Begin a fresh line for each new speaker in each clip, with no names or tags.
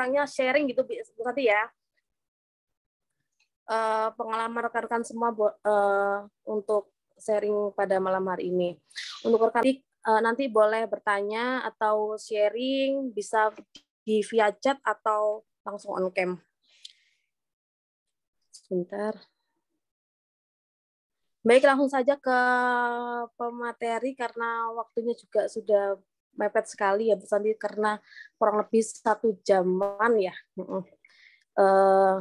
orangnya sharing gitu Bu Sati ya. Uh, pengalaman rekan-rekan semua uh, untuk sharing pada malam hari ini. Untuk rekan uh, nanti boleh bertanya atau sharing bisa di via chat atau langsung on cam. Sebentar. Baik, langsung saja ke pemateri karena waktunya juga sudah mepet sekali ya Bu Santi. karena kurang lebih satu jaman ya. Eh,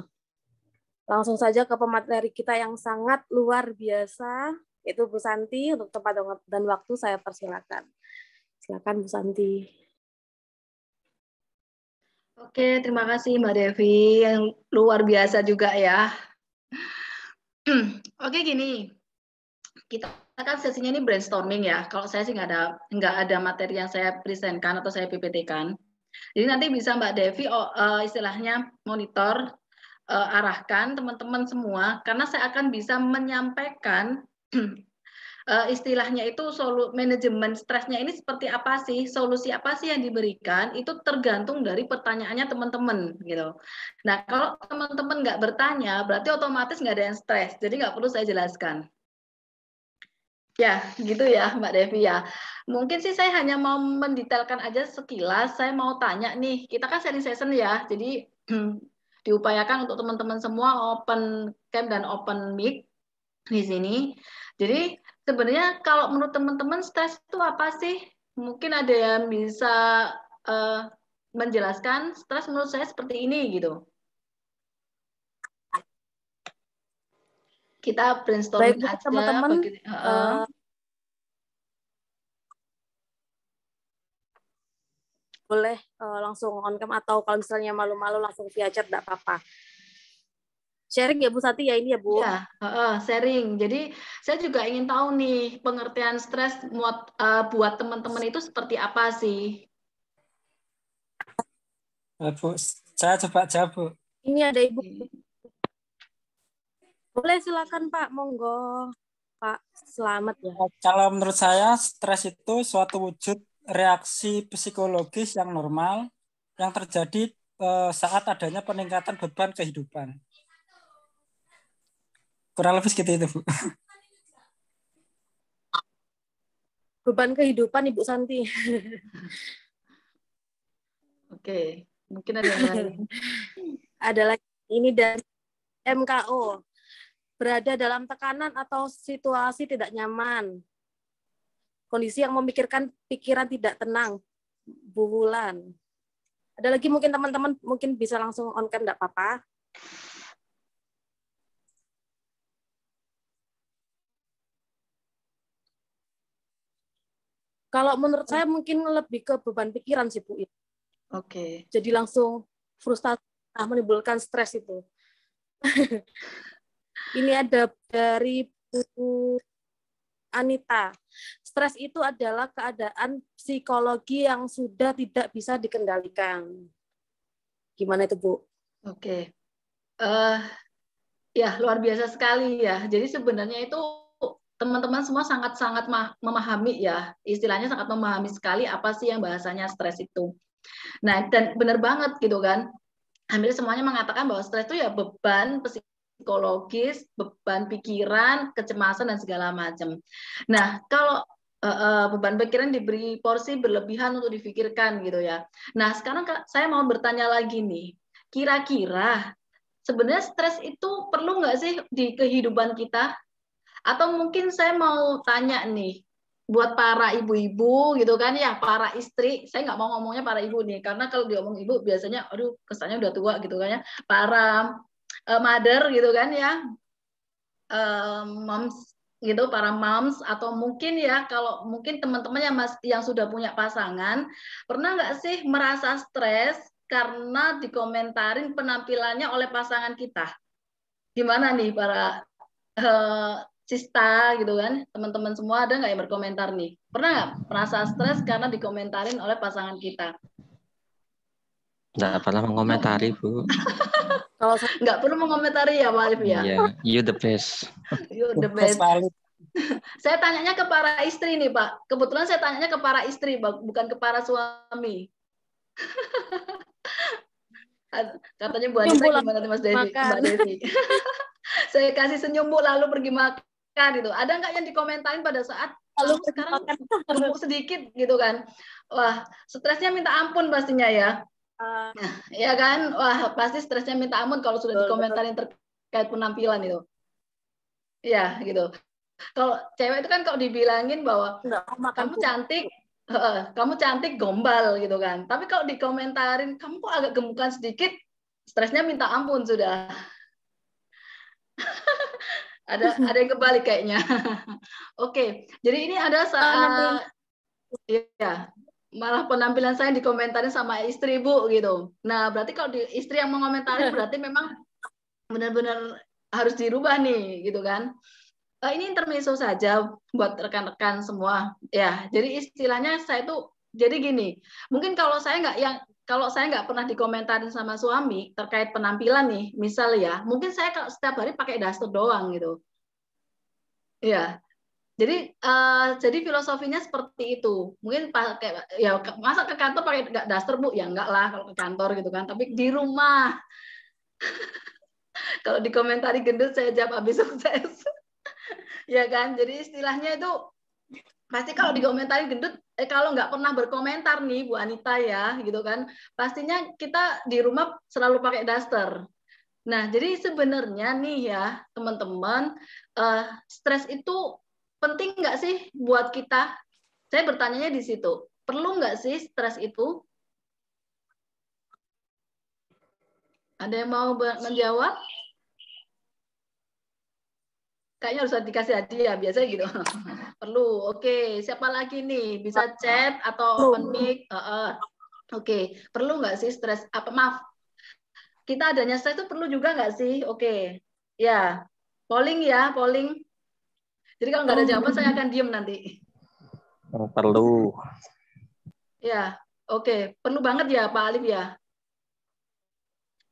langsung saja ke pemateri kita yang sangat luar biasa itu Bu Santi untuk tempat dan waktu saya persilakan.
Silakan Bu Santi. Oke, terima kasih Mbak Devi yang luar biasa juga ya. Oke, gini. Kita Nah, kan sesinya ini brainstorming ya. Kalau saya sih nggak ada nggak ada materi yang saya presentkan atau saya PPT-kan. Jadi nanti bisa Mbak Devi oh, uh, istilahnya monitor uh, arahkan teman-teman semua karena saya akan bisa menyampaikan uh, istilahnya itu solu manajemen stresnya ini seperti apa sih solusi apa sih yang diberikan itu tergantung dari pertanyaannya teman-teman gitu. Nah kalau teman-teman nggak bertanya berarti otomatis nggak ada yang stres jadi nggak perlu saya jelaskan. Ya, gitu ya Mbak Devi ya. Mungkin sih saya hanya mau mendetailkan aja sekilas. Saya mau tanya nih, kita kan sharing session ya. Jadi diupayakan untuk teman-teman semua open camp dan open mic di sini. Jadi sebenarnya kalau menurut teman-teman stres itu apa sih? Mungkin ada yang bisa uh, menjelaskan stres menurut saya seperti ini gitu. kita brainstorming Baik, aja teman-teman eh,
boleh uh, langsung on cam atau kalau misalnya
malu-malu langsung via chat tidak apa-apa. Sharing ya Bu Sati ya ini ya Bu. Ya, uh, sharing. Jadi saya juga ingin tahu nih pengertian stres buat uh, buat teman-teman itu seperti apa sih?
Uh, Bu, saya coba jawab Bu.
Ini ada Ibu boleh
silakan Pak, monggo. Pak Selamat ya. Oh, kalau menurut saya stres itu suatu wujud reaksi psikologis yang normal yang terjadi eh, saat adanya peningkatan beban kehidupan. Kurang lebih segitu itu, Bu. Beban kehidupan Ibu Santi. Oke, mungkin ada yang lain. ada lagi ini dari MKO berada dalam tekanan atau situasi tidak nyaman. Kondisi yang memikirkan pikiran tidak tenang, bulan. Ada lagi mungkin teman-teman mungkin bisa langsung on cam enggak apa-apa. Kalau menurut saya mungkin lebih ke beban pikiran sih Bu. Oke. Okay. Jadi langsung frustasi, nah, menimbulkan stres itu. Ini ada dari Bu Anita. Stres itu adalah keadaan psikologi yang sudah tidak bisa dikendalikan.
Gimana itu, Bu? Oke. Uh, ya, luar biasa sekali ya. Jadi sebenarnya itu teman-teman semua sangat-sangat memahami ya, istilahnya sangat memahami sekali apa sih yang bahasanya stres itu. Nah, dan benar banget gitu kan. Hampir semuanya mengatakan bahwa stres itu ya beban psik psikologis, beban pikiran, kecemasan dan segala macam. Nah, kalau uh, beban pikiran diberi porsi berlebihan untuk difikirkan gitu ya. Nah, sekarang saya mau bertanya lagi nih. Kira-kira sebenarnya stres itu perlu nggak sih di kehidupan kita? Atau mungkin saya mau tanya nih, buat para ibu-ibu gitu kan ya para istri saya nggak mau ngomongnya para ibu nih karena kalau diomong ibu biasanya aduh kesannya udah tua gitu kan ya para uh, mother gitu kan ya uh, moms gitu para moms atau mungkin ya kalau mungkin teman-teman yang mas yang sudah punya pasangan pernah nggak sih merasa stres karena dikomentarin penampilannya oleh pasangan kita gimana nih para uh, sista gitu kan teman-teman semua ada nggak yang berkomentar nih pernah nggak merasa stres karena dikomentarin oleh pasangan kita
Nggak pernah mengomentari, Bu.
Kalau nggak perlu mengomentari ya, Pak ya. ya. Yeah,
you the best.
you the best. saya tanyanya ke para istri nih, Pak. Kebetulan saya tanyanya ke para istri, Pak, bukan ke para suami. Katanya buat saya gimana nih Mas Devi? Mbak Devi. saya kasih senyum Bu lalu pergi makan gitu. Ada nggak yang dikomentarin pada saat lalu sekarang gemuk sedikit gitu kan? Wah, stresnya minta ampun pastinya ya. Uh, ya kan, wah pasti stresnya minta ampun kalau sudah dikomentarin terkait penampilan itu. Ya gitu. Kalau cewek itu kan kalau dibilangin bahwa Nggak, kamu cantik, uh, kamu cantik gombal gitu kan. Tapi kalau dikomentarin kamu kok agak gemukan sedikit, stresnya minta ampun sudah. ada ada yang kebalik kayaknya. Oke, okay. jadi ini ada saat uh, ya malah penampilan saya dikomentarin sama istri bu gitu. Nah berarti kalau di, istri yang mengomentari hmm. berarti memang benar-benar harus dirubah nih gitu kan. Uh, ini intermezzo saja buat rekan-rekan semua ya. Jadi istilahnya saya tuh jadi gini, mungkin kalau saya nggak yang kalau saya nggak pernah dikomentarin sama suami terkait penampilan nih, misal ya, mungkin saya kalau setiap hari pakai daster doang gitu. Ya, jadi uh, jadi filosofinya seperti itu. Mungkin pakai ya masa ke kantor pakai nggak daster bu? Ya enggak lah kalau ke kantor gitu kan. Tapi di rumah. kalau di dikomentari gendut saya jawab habis sukses. ya kan. Jadi istilahnya itu pasti kalau di dikomentari gendut eh, kalau nggak pernah berkomentar nih Bu Anita ya gitu kan pastinya kita di rumah selalu pakai daster nah jadi sebenarnya nih ya teman-teman uh, stres itu penting nggak sih buat kita? Saya bertanya di situ. Perlu nggak sih stres itu? Ada yang mau menjawab? Kayaknya harus dikasih hadiah, biasanya gitu. Perlu. Oke, okay. siapa lagi nih? Bisa chat atau open mic? Uh -uh. Oke, okay. perlu nggak sih stres? Apa maaf? Kita adanya stres itu perlu juga nggak sih? Oke, okay. ya. Yeah. Polling ya, polling. Jadi kalau nggak ada oh. jawaban saya akan diem nanti.
Oh, perlu.
Ya, oke. Okay. Perlu banget ya Pak Alif ya.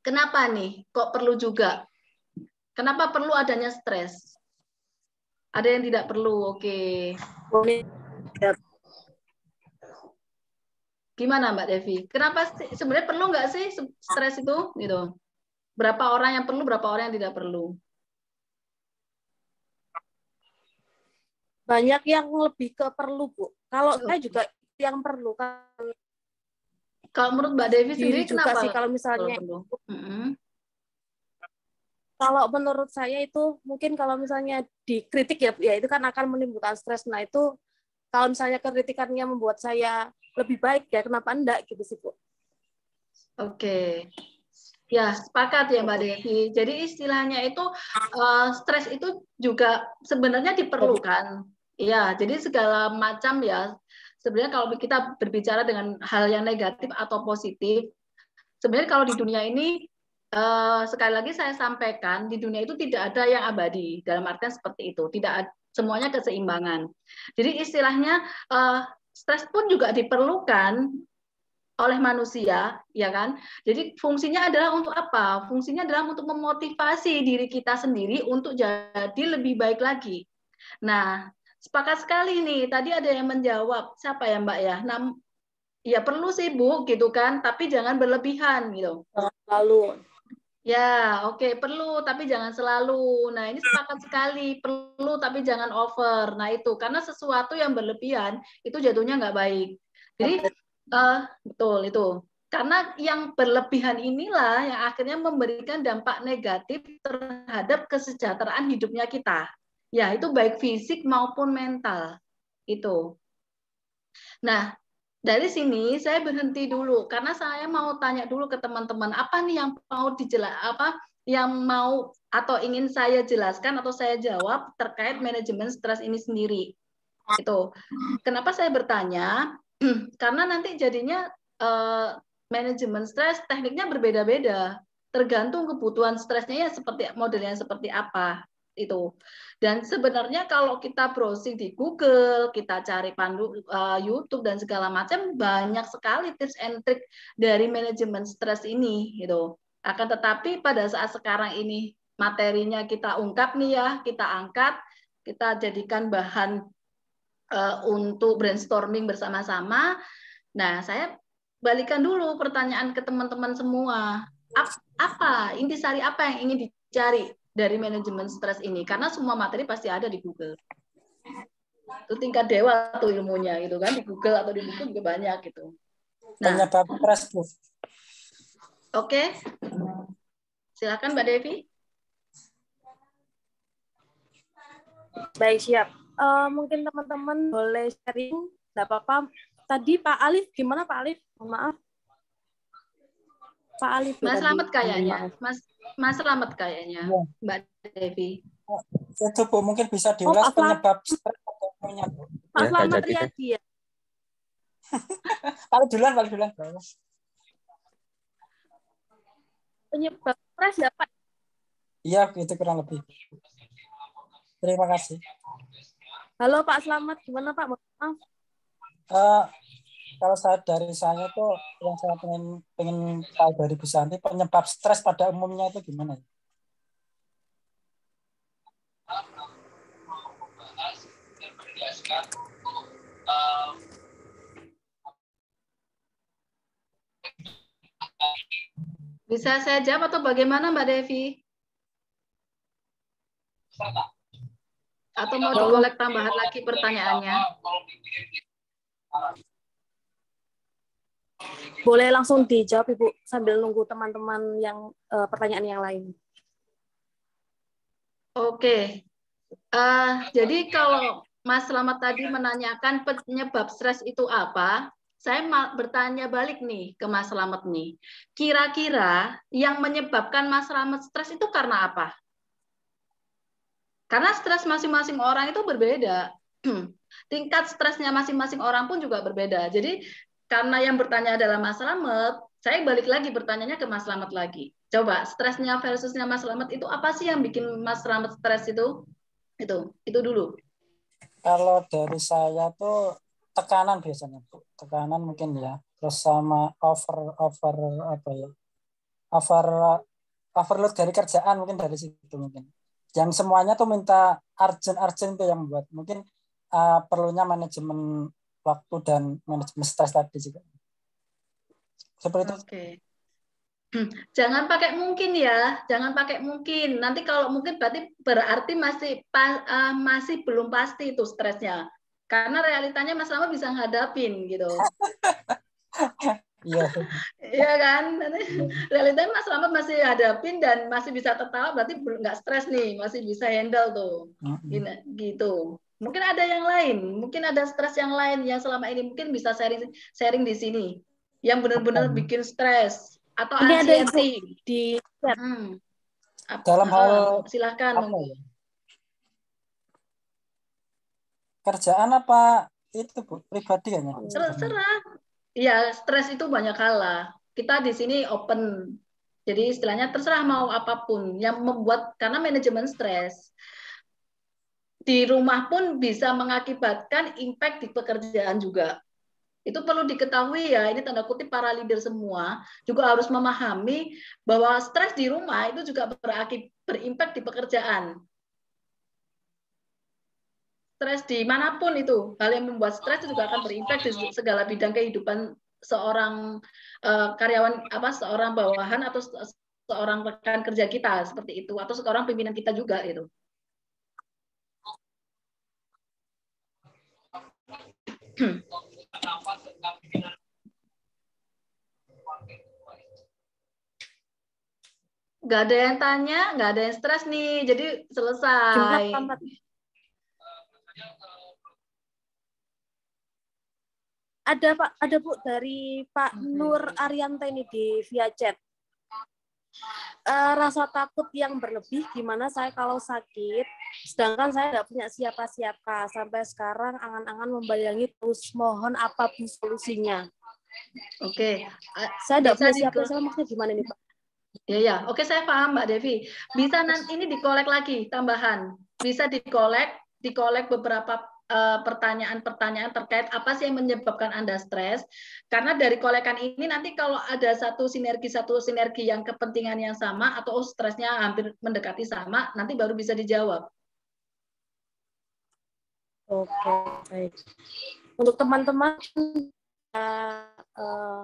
Kenapa nih? Kok perlu juga? Kenapa perlu adanya stres? Ada yang tidak perlu, oke. Okay. Gimana Mbak Devi? Kenapa sebenarnya perlu nggak sih stres itu? Gitu. Berapa orang yang perlu, berapa orang yang tidak perlu? banyak yang lebih ke perlu bu kalau saya juga
yang perlu kan kalau menurut mbak Devi sendiri juga kenapa sih kalau misalnya perlu. kalau menurut saya itu mungkin kalau misalnya dikritik ya ya itu kan akan menimbulkan stres nah itu kalau misalnya kritikannya
membuat saya lebih baik ya kenapa enggak gitu sih bu oke Ya, sepakat ya Mbak Devi. Jadi istilahnya itu uh, stres itu juga sebenarnya diperlukan. Iya, jadi segala macam ya. Sebenarnya kalau kita berbicara dengan hal yang negatif atau positif, sebenarnya kalau di dunia ini eh, sekali lagi saya sampaikan di dunia itu tidak ada yang abadi dalam artian seperti itu. Tidak semuanya keseimbangan. Jadi istilahnya eh, stres pun juga diperlukan oleh manusia, ya kan? Jadi fungsinya adalah untuk apa? Fungsinya adalah untuk memotivasi diri kita sendiri untuk jadi lebih baik lagi. Nah, Sepakat sekali nih. Tadi ada yang menjawab. Siapa ya Mbak ya? Nam ya perlu sih Bu gitu kan, tapi jangan berlebihan gitu. selalu Ya, oke, okay. perlu tapi jangan selalu. Nah, ini sepakat sekali, perlu tapi jangan over. Nah, itu karena sesuatu yang berlebihan itu jatuhnya nggak baik. Jadi, uh, betul itu. Karena yang berlebihan inilah yang akhirnya memberikan dampak negatif terhadap kesejahteraan hidupnya kita. Ya, itu baik fisik maupun mental. Itu. Nah, dari sini saya berhenti dulu karena saya mau tanya dulu ke teman-teman apa nih yang mau dijelas apa yang mau atau ingin saya jelaskan atau saya jawab terkait manajemen stres ini sendiri. Itu. Kenapa saya bertanya? karena nanti jadinya uh, manajemen stres tekniknya berbeda-beda tergantung kebutuhan stresnya ya seperti modelnya seperti apa itu. Dan sebenarnya kalau kita browsing di Google, kita cari pandu uh, YouTube dan segala macam banyak sekali tips and trick dari manajemen stres ini gitu. Akan tetapi pada saat sekarang ini materinya kita ungkap nih ya, kita angkat, kita jadikan bahan uh, untuk brainstorming bersama-sama. Nah, saya balikan dulu pertanyaan ke teman-teman semua. apa intisari apa yang ingin dicari dari manajemen stres ini karena semua materi pasti ada di Google itu tingkat dewa atau ilmunya gitu kan di Google atau di buku juga banyak gitu
nah, penyebab stres oke
okay. silakan mbak Devi
baik siap uh, mungkin teman-teman boleh sharing tidak apa-apa tadi Pak Alif gimana Pak Alif maaf Pak Alif Mas Selamat kayaknya
Mas Mas selamat kayaknya, ya. Mbak Devi. Itu
oh, ya Bu, mungkin bisa oh, diulas oh, penyebab stres Mas
ya, Slamet ya dia. Ya.
paling duluan, paling duluan. Penyebab stres ya Pak? Iya, itu kurang lebih. Terima kasih. Halo Pak selamat gimana Pak? Maaf. Uh, kalau saya dari saya itu yang saya pengen pengen tahu dari Bu Santi penyebab stres pada umumnya itu gimana?
Bisa saya jawab atau bagaimana Mbak Devi? Atau mau dikolek tambahan lagi pertanyaannya?
Boleh langsung dijawab Ibu sambil nunggu teman-teman
yang uh, pertanyaan yang lain. Oke. Uh, jadi kalau Mas Selamat tadi menanyakan penyebab stres itu apa, saya bertanya balik nih ke Mas Selamat nih. Kira-kira yang menyebabkan Mas Selamat stres itu karena apa? Karena stres masing-masing orang itu berbeda. Tingkat stresnya masing-masing orang pun juga berbeda. Jadi karena yang bertanya adalah Mas Slamet, saya balik lagi bertanyanya ke Mas Slamet lagi. Coba stresnya versusnya Mas Slamet itu apa sih yang bikin Mas Slamet stres itu? Itu, itu dulu.
Kalau dari saya tuh tekanan biasanya, Bu. Tekanan mungkin ya. Terus sama over over apa ya? Over overload dari kerjaan mungkin dari situ mungkin. Yang semuanya tuh minta urgent urgent tuh yang buat. Mungkin uh, perlunya manajemen waktu dan manajemen stres tadi juga. Seperti itu. Okay.
Jangan pakai mungkin ya, jangan pakai mungkin. Nanti kalau mungkin berarti berarti masih uh, masih belum pasti itu stresnya. Karena realitanya Mas lama bisa ngadapin gitu. Iya. iya kan? Realitanya Mas lama masih hadapin dan masih bisa tertawa berarti nggak stres nih, masih bisa handle tuh. Mm -hmm. Gitu. Mungkin ada yang lain, mungkin ada stres yang lain yang selama ini mungkin bisa sharing sharing di sini yang benar-benar bikin stres atau ini ada yang di hmm. dalam hal ah, silahkan apa ya?
kerjaan apa itu bu pribadi ya terserah
ya stres itu banyak kala. kita di sini open jadi istilahnya terserah mau apapun yang membuat karena manajemen stres di rumah pun bisa mengakibatkan impact di pekerjaan juga. Itu perlu diketahui ya, ini tanda kutip para leader semua juga harus memahami bahwa stres di rumah itu juga berakib, berimpact di pekerjaan. Stres di manapun itu, hal yang membuat stres itu juga akan berimpact di segala bidang kehidupan seorang uh, karyawan apa seorang bawahan atau seorang rekan kerja kita seperti itu atau seorang pimpinan kita juga itu. Gak ada yang tanya, gak ada yang stres nih. Jadi selesai.
Ada Pak, ada Bu dari Pak Nur Ariante ini di via chat uh, rasa takut yang berlebih gimana saya kalau sakit sedangkan saya tidak punya siapa-siapa sampai sekarang angan-angan membayangi terus mohon apa
solusinya oke okay. Eh, saya tidak punya siapa-siapa maksudnya gimana nih pak ya ya oke okay, saya paham mbak Devi bisa nanti ini dikolek lagi tambahan bisa dikolek dikolek beberapa Eh, pertanyaan-pertanyaan terkait apa sih yang menyebabkan Anda stres. Karena dari kolekan ini nanti kalau ada satu sinergi satu sinergi yang kepentingan yang sama atau oh, stresnya hampir mendekati sama, nanti baru bisa dijawab.
Oke, baik. Untuk teman-teman eh,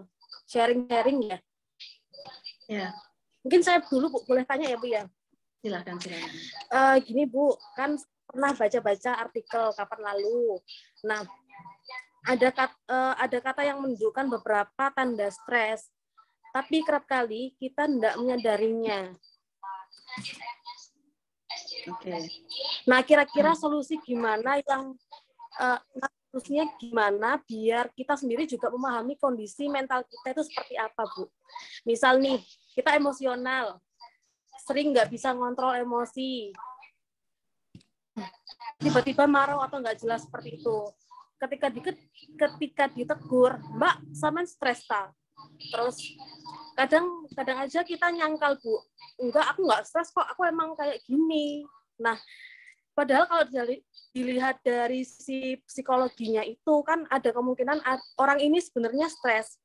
sharing-sharing ya. Ya. Mungkin saya dulu Bu, boleh tanya ya Bu ya. Silahkan. silakan. Uh, gini Bu, kan pernah baca-baca artikel kapan lalu. Nah, ada kata, eh, ada kata yang menunjukkan beberapa tanda stres, tapi kerap kali kita tidak menyadarinya. Oke. Okay. Nah, kira-kira solusi gimana yang uh, gimana biar kita sendiri juga memahami kondisi mental kita itu seperti apa, Bu? Misal nih, kita emosional, sering nggak bisa ngontrol emosi, tiba-tiba marah atau nggak jelas seperti itu ketika di, ketika ditegur mbak sama stres ta terus kadang kadang aja kita nyangkal bu enggak aku nggak stres kok aku emang kayak gini nah padahal kalau dilihat dari si psikologinya itu kan ada kemungkinan orang ini sebenarnya stres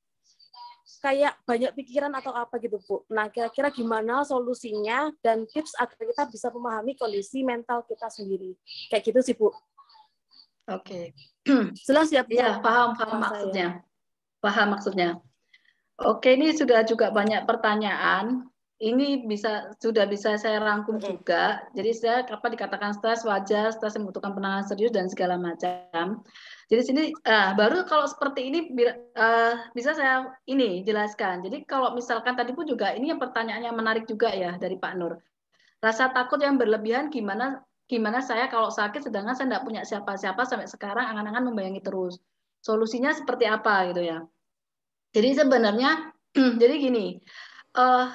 kayak banyak pikiran atau apa gitu Bu. Nah kira-kira gimana solusinya dan tips agar kita bisa memahami kondisi mental kita sendiri.
Kayak gitu sih Bu. Oke. Okay. Jelas ya Iya paham, paham maksudnya. Saya. Paham maksudnya. Oke ini sudah juga banyak pertanyaan ini bisa sudah bisa saya rangkum juga. Jadi saya apa dikatakan stres wajar, stres membutuhkan penanganan serius dan segala macam. Jadi sini uh, baru kalau seperti ini uh, bisa saya ini jelaskan. Jadi kalau misalkan tadi pun juga ini yang pertanyaannya menarik juga ya dari Pak Nur. Rasa takut yang berlebihan gimana gimana saya kalau sakit sedangkan saya tidak punya siapa-siapa sampai sekarang angan-angan membayangi terus. Solusinya seperti apa gitu ya. Jadi sebenarnya jadi gini. Uh,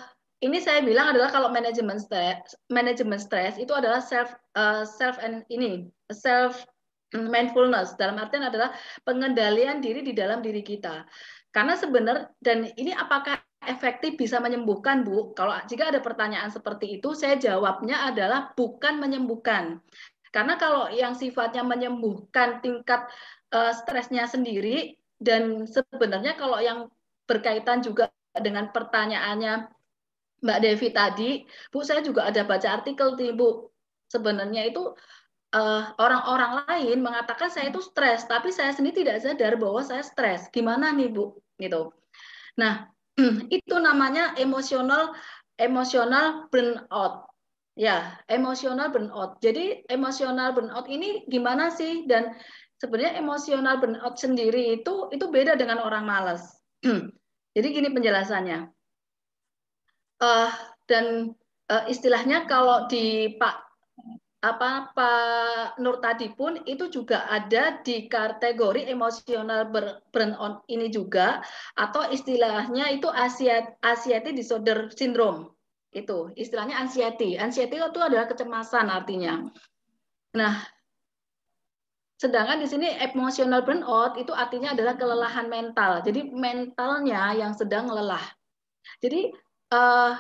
ini saya bilang adalah kalau manajemen stres, manajemen stres itu adalah self uh, self and ini self mm, mindfulness dalam artian adalah pengendalian diri di dalam diri kita. Karena sebenarnya dan ini apakah efektif bisa menyembuhkan, Bu? Kalau jika ada pertanyaan seperti itu, saya jawabnya adalah bukan menyembuhkan. Karena kalau yang sifatnya menyembuhkan tingkat uh, stresnya sendiri dan sebenarnya kalau yang berkaitan juga dengan pertanyaannya Mbak Devi tadi, Bu saya juga ada baca artikel nih Bu. Sebenarnya itu eh, orang-orang uh, lain mengatakan saya itu stres, tapi saya sendiri tidak sadar bahwa saya stres. Gimana nih Bu? Gitu. Nah, itu namanya emosional emosional burnout. Ya, emosional burnout. Jadi emosional burnout ini gimana sih? Dan sebenarnya emosional burnout sendiri itu itu beda dengan orang malas. Jadi gini penjelasannya uh, dan uh, istilahnya kalau di Pak apa Pak Nur tadi pun itu juga ada di kategori emosional burn on ini juga atau istilahnya itu anxiety disorder syndrome itu istilahnya anxiety anxiety itu adalah kecemasan artinya nah sedangkan di sini emotional burnout itu artinya adalah kelelahan mental jadi mentalnya yang sedang lelah jadi uh,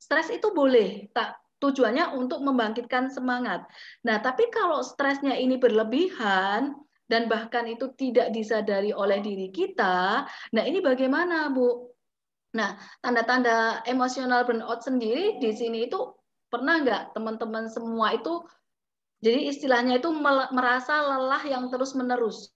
stres itu boleh, tak tujuannya untuk membangkitkan semangat. Nah, tapi kalau stresnya ini berlebihan dan bahkan itu tidak disadari oleh diri kita, nah ini bagaimana, Bu? Nah, tanda-tanda emosional burnout sendiri di sini itu pernah nggak teman-teman semua itu jadi istilahnya itu merasa lelah yang terus-menerus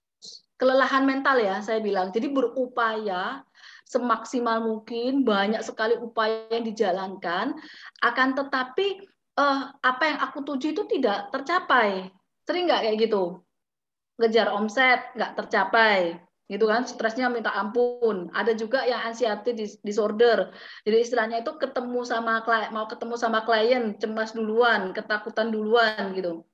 kelelahan mental ya saya bilang. Jadi berupaya semaksimal mungkin banyak sekali upaya yang dijalankan akan tetapi eh, apa yang aku tuju itu tidak tercapai. Sering nggak kayak gitu? Ngejar omset nggak tercapai gitu kan stresnya minta ampun ada juga yang anxiety disorder jadi istilahnya itu ketemu sama klien, mau ketemu sama klien cemas duluan ketakutan duluan gitu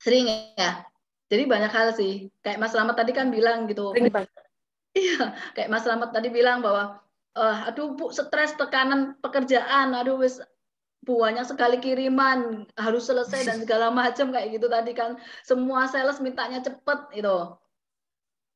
sering ya jadi banyak hal sih kayak Mas Selamat tadi kan bilang gitu iya kayak Mas Selamat tadi bilang bahwa uh, aduh bu stres tekanan pekerjaan aduh wis banyak sekali kiriman harus selesai dan segala macam kayak gitu tadi kan semua sales mintanya cepet itu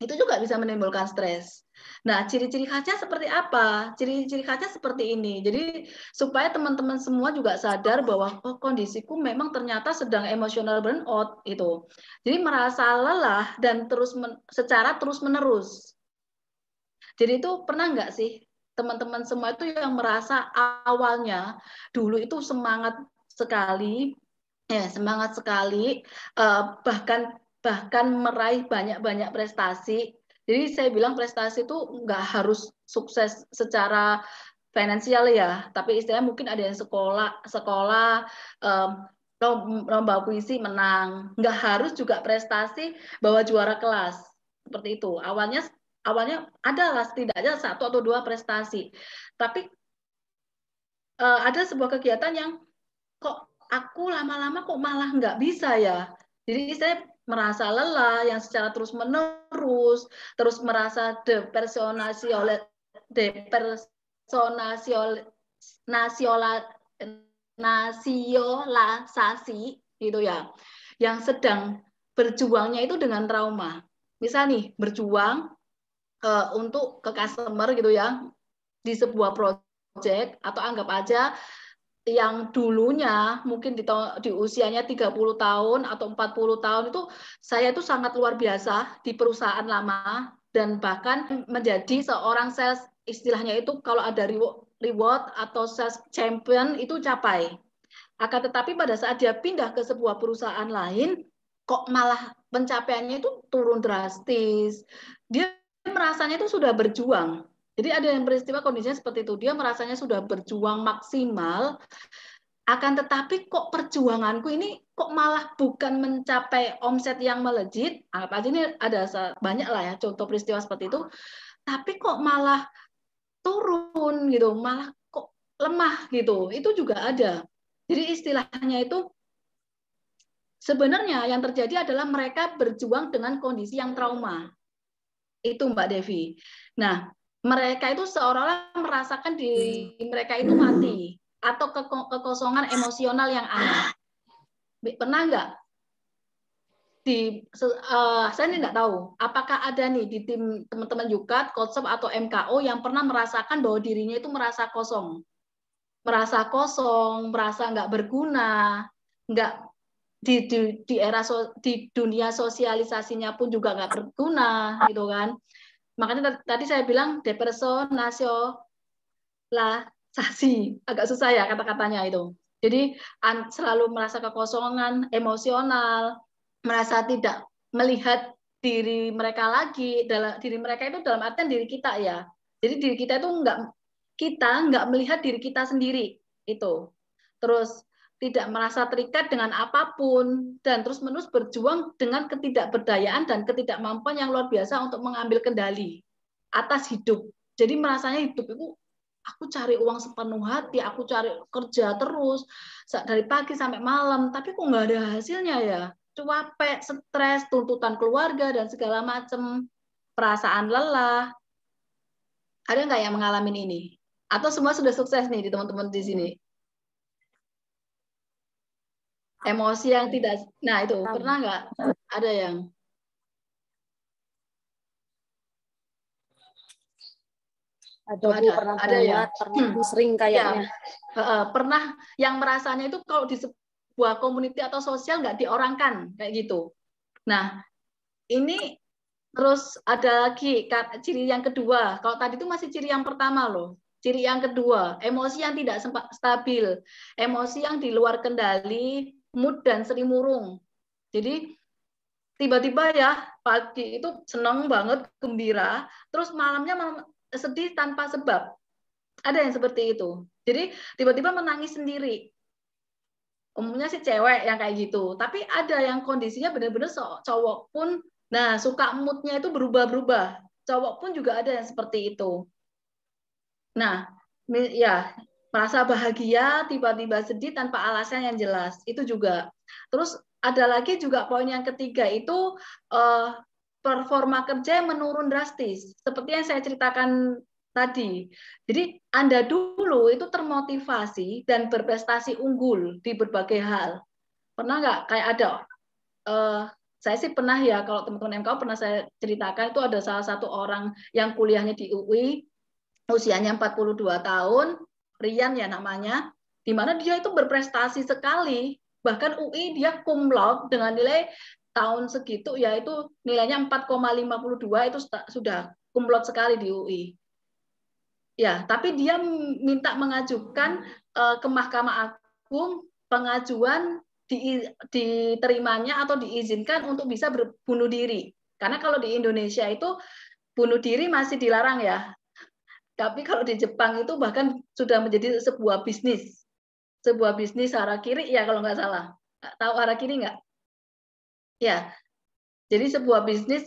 itu juga bisa menimbulkan stres Nah, ciri-ciri khasnya seperti apa? Ciri-ciri khasnya seperti ini. Jadi supaya teman-teman semua juga sadar bahwa oh kondisiku memang ternyata sedang emosional burnout itu. Jadi merasa lelah dan terus men secara terus menerus. Jadi itu pernah nggak sih teman-teman semua itu yang merasa awalnya dulu itu semangat sekali, ya semangat sekali, uh, bahkan bahkan meraih banyak-banyak prestasi jadi saya bilang prestasi itu nggak harus sukses secara finansial ya, tapi istilahnya mungkin ada yang sekolah sekolah um, lomba puisi menang, nggak harus juga prestasi bawa juara kelas seperti itu. Awalnya awalnya ada lah, setidaknya satu atau dua prestasi, tapi uh, ada sebuah kegiatan yang kok aku lama-lama kok malah nggak bisa ya. Jadi saya merasa lelah yang secara terus menerus terus merasa depersonasi oleh depersonasi oleh nasiola nasiolasasi gitu ya yang sedang berjuangnya itu dengan trauma misal nih berjuang uh, untuk ke customer gitu ya di sebuah project atau anggap aja yang dulunya mungkin di, di usianya 30 tahun atau 40 tahun itu saya itu sangat luar biasa di perusahaan lama dan bahkan menjadi seorang sales istilahnya itu kalau ada reward atau sales champion itu capai. Akan tetapi pada saat dia pindah ke sebuah perusahaan lain kok malah pencapaiannya itu turun drastis. Dia merasanya itu sudah berjuang jadi ada yang peristiwa kondisinya seperti itu, dia merasanya sudah berjuang maksimal, akan tetapi kok perjuanganku ini kok malah bukan mencapai omset yang melejit, apa aja ini ada banyak lah ya contoh peristiwa seperti itu, tapi kok malah turun gitu, malah kok lemah gitu, itu juga ada. Jadi istilahnya itu sebenarnya yang terjadi adalah mereka berjuang dengan kondisi yang trauma. Itu Mbak Devi. Nah, mereka itu seolah-olah merasakan di hmm. mereka itu mati atau ke kekosongan emosional yang aneh. Pernah nggak? Di, uh, saya tidak tahu apakah ada nih di tim teman-teman Yukat, Kotsep, atau MKO yang pernah merasakan bahwa dirinya itu merasa kosong, merasa kosong, merasa nggak berguna, nggak di, di di era so, di dunia sosialisasinya pun juga nggak berguna gitu kan Makanya tadi saya bilang depersonalisasi. Agak susah ya kata-katanya itu. Jadi selalu merasa kekosongan, emosional, merasa tidak melihat diri mereka lagi dalam diri mereka itu dalam artian diri kita ya. Jadi diri kita itu enggak kita nggak melihat diri kita sendiri itu. Terus tidak merasa terikat dengan apapun dan terus-menerus berjuang dengan ketidakberdayaan dan ketidakmampuan yang luar biasa untuk mengambil kendali atas hidup. Jadi merasanya hidup itu aku cari uang sepenuh hati, aku cari kerja terus dari pagi sampai malam, tapi kok nggak ada hasilnya ya. Cuapek, stres, tuntutan keluarga dan segala macam perasaan lelah. Ada nggak yang mengalami ini? Atau semua sudah sukses nih di teman-teman di sini? emosi yang tidak nah itu pernah nggak ada yang ada pernah ada ya pernah hmm. sering kayaknya ya, pernah yang merasanya itu kalau di sebuah komuniti atau sosial nggak diorangkan kayak gitu nah ini terus ada lagi ciri yang kedua kalau tadi itu masih ciri yang pertama loh ciri yang kedua emosi yang tidak sempat stabil emosi yang di luar kendali mood dan Sri Murung. Jadi tiba-tiba ya pagi itu seneng banget, gembira, terus malamnya malam sedih tanpa sebab. Ada yang seperti itu. Jadi tiba-tiba menangis sendiri. Umumnya sih cewek yang kayak gitu, tapi ada yang kondisinya benar-benar cowok pun nah suka moodnya itu berubah-berubah. Cowok pun juga ada yang seperti itu. Nah, ya merasa bahagia tiba-tiba sedih tanpa alasan yang jelas itu juga terus ada lagi juga poin yang ketiga itu uh, performa kerja yang menurun drastis seperti yang saya ceritakan tadi jadi anda dulu itu termotivasi dan berprestasi unggul di berbagai hal pernah nggak kayak ada uh, saya sih pernah ya kalau teman-teman MKU pernah saya ceritakan itu ada salah satu orang yang kuliahnya di UI usianya 42 tahun Rian ya namanya, di mana dia itu berprestasi sekali. Bahkan UI dia cum laude dengan nilai tahun segitu yaitu nilainya 4,52 itu sudah cum laude sekali di UI. Ya, tapi dia minta mengajukan eh, ke Mahkamah Agung pengajuan diterimanya atau diizinkan untuk bisa berbunuh diri. Karena kalau di Indonesia itu bunuh diri masih dilarang ya. Tapi kalau di Jepang itu bahkan sudah menjadi sebuah bisnis. Sebuah bisnis arah kiri ya kalau nggak salah. Tahu arah kiri nggak? Ya. Jadi sebuah bisnis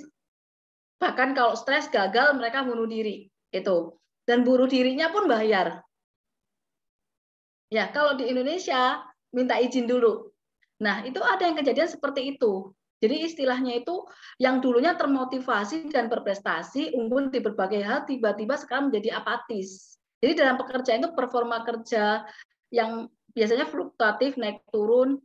bahkan kalau stres gagal mereka bunuh diri itu. Dan bunuh dirinya pun bayar. Ya, kalau di Indonesia minta izin dulu. Nah, itu ada yang kejadian seperti itu. Jadi istilahnya itu yang dulunya termotivasi dan berprestasi, unggul di berbagai hal, tiba-tiba sekarang menjadi apatis. Jadi dalam pekerjaan itu performa kerja yang biasanya fluktuatif, naik turun,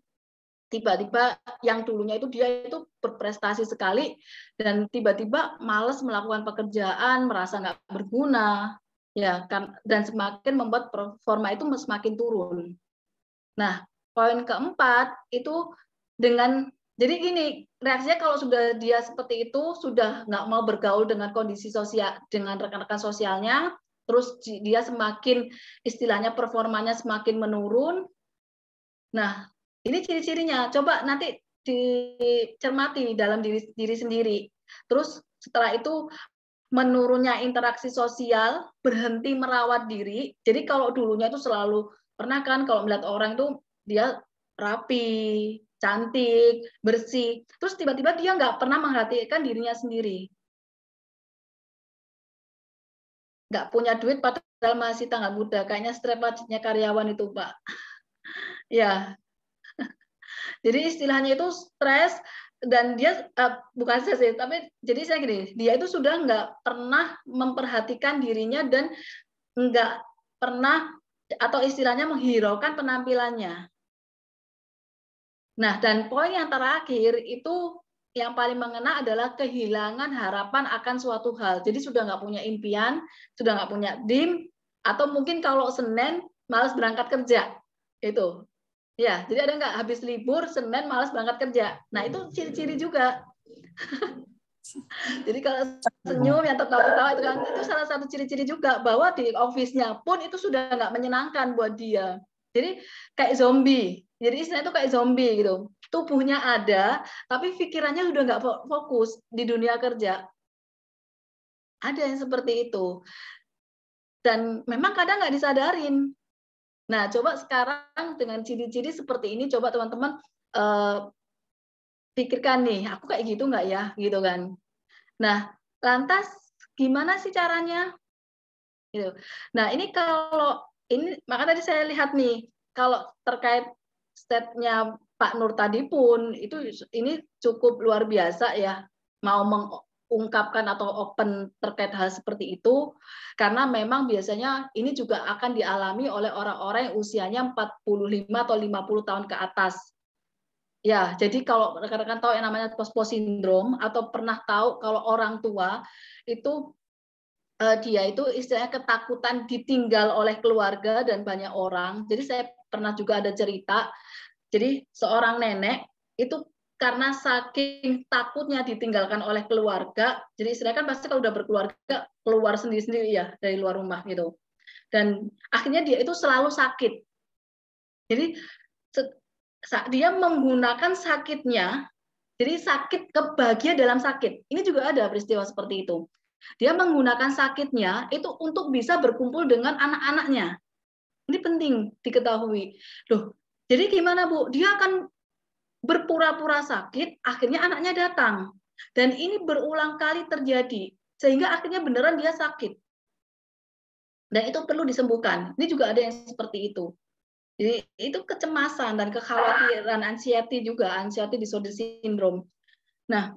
tiba-tiba yang dulunya itu dia itu berprestasi sekali dan tiba-tiba males melakukan pekerjaan, merasa nggak berguna, ya kan dan semakin membuat performa itu semakin turun. Nah, poin keempat itu dengan jadi gini, reaksinya kalau sudah dia seperti itu, sudah nggak mau bergaul dengan kondisi sosial, dengan rekan-rekan sosialnya, terus dia semakin, istilahnya performanya semakin menurun. Nah, ini ciri-cirinya. Coba nanti dicermati dalam diri, diri sendiri. Terus setelah itu menurunnya interaksi sosial, berhenti merawat diri. Jadi kalau dulunya itu selalu, pernah kan kalau melihat orang itu dia rapi, cantik, bersih. Terus tiba-tiba dia nggak pernah menghatikan dirinya sendiri. Nggak punya duit padahal masih tanggal muda. Kayaknya strepatnya karyawan itu, Pak. ya. Jadi istilahnya itu stres dan dia uh, bukan saya sih, tapi jadi saya gini, dia itu sudah nggak pernah memperhatikan dirinya dan nggak pernah atau istilahnya menghiraukan penampilannya Nah, dan poin yang terakhir itu yang paling mengena adalah kehilangan harapan akan suatu hal. Jadi sudah nggak punya impian, sudah nggak punya dim, atau mungkin kalau Senin malas berangkat kerja, itu. Ya, jadi ada nggak habis libur Senin malas berangkat kerja. Nah itu ciri-ciri juga. jadi kalau senyum yang tertawa-tawa itu kan itu salah satu ciri-ciri juga bahwa di office-nya pun itu sudah nggak menyenangkan buat dia. Jadi kayak zombie jadi istilahnya itu kayak zombie gitu. Tubuhnya ada, tapi pikirannya udah nggak fokus di dunia kerja. Ada yang seperti itu. Dan memang kadang nggak disadarin. Nah, coba sekarang dengan ciri-ciri seperti ini, coba teman-teman eh, pikirkan nih, aku kayak gitu nggak ya, gitu kan. Nah, lantas gimana sih caranya? Gitu. Nah, ini kalau ini maka tadi saya lihat nih kalau terkait stepnya Pak Nur tadi pun itu ini cukup luar biasa ya mau mengungkapkan atau open terkait hal seperti itu karena memang biasanya ini juga akan dialami oleh orang-orang yang usianya 45 atau 50 tahun ke atas. Ya, jadi kalau rekan-rekan tahu yang namanya pos-pos sindrom atau pernah tahu kalau orang tua itu eh, dia itu istilahnya ketakutan ditinggal oleh keluarga dan banyak orang. Jadi saya pernah juga ada cerita jadi seorang nenek itu karena saking takutnya ditinggalkan oleh keluarga, jadi istilahnya kan pasti kalau udah berkeluarga keluar sendiri-sendiri ya dari luar rumah gitu. Dan akhirnya dia itu selalu sakit. Jadi dia menggunakan sakitnya, jadi sakit kebahagia dalam sakit. Ini juga ada peristiwa seperti itu. Dia menggunakan sakitnya itu untuk bisa berkumpul dengan anak-anaknya. Ini penting diketahui. Loh, jadi gimana Bu? Dia akan berpura-pura sakit, akhirnya anaknya datang. Dan ini berulang kali terjadi, sehingga akhirnya beneran dia sakit. Dan itu perlu disembuhkan. Ini juga ada yang seperti itu. Jadi itu kecemasan dan kekhawatiran, anxiety juga, anxiety disorder syndrome. Nah,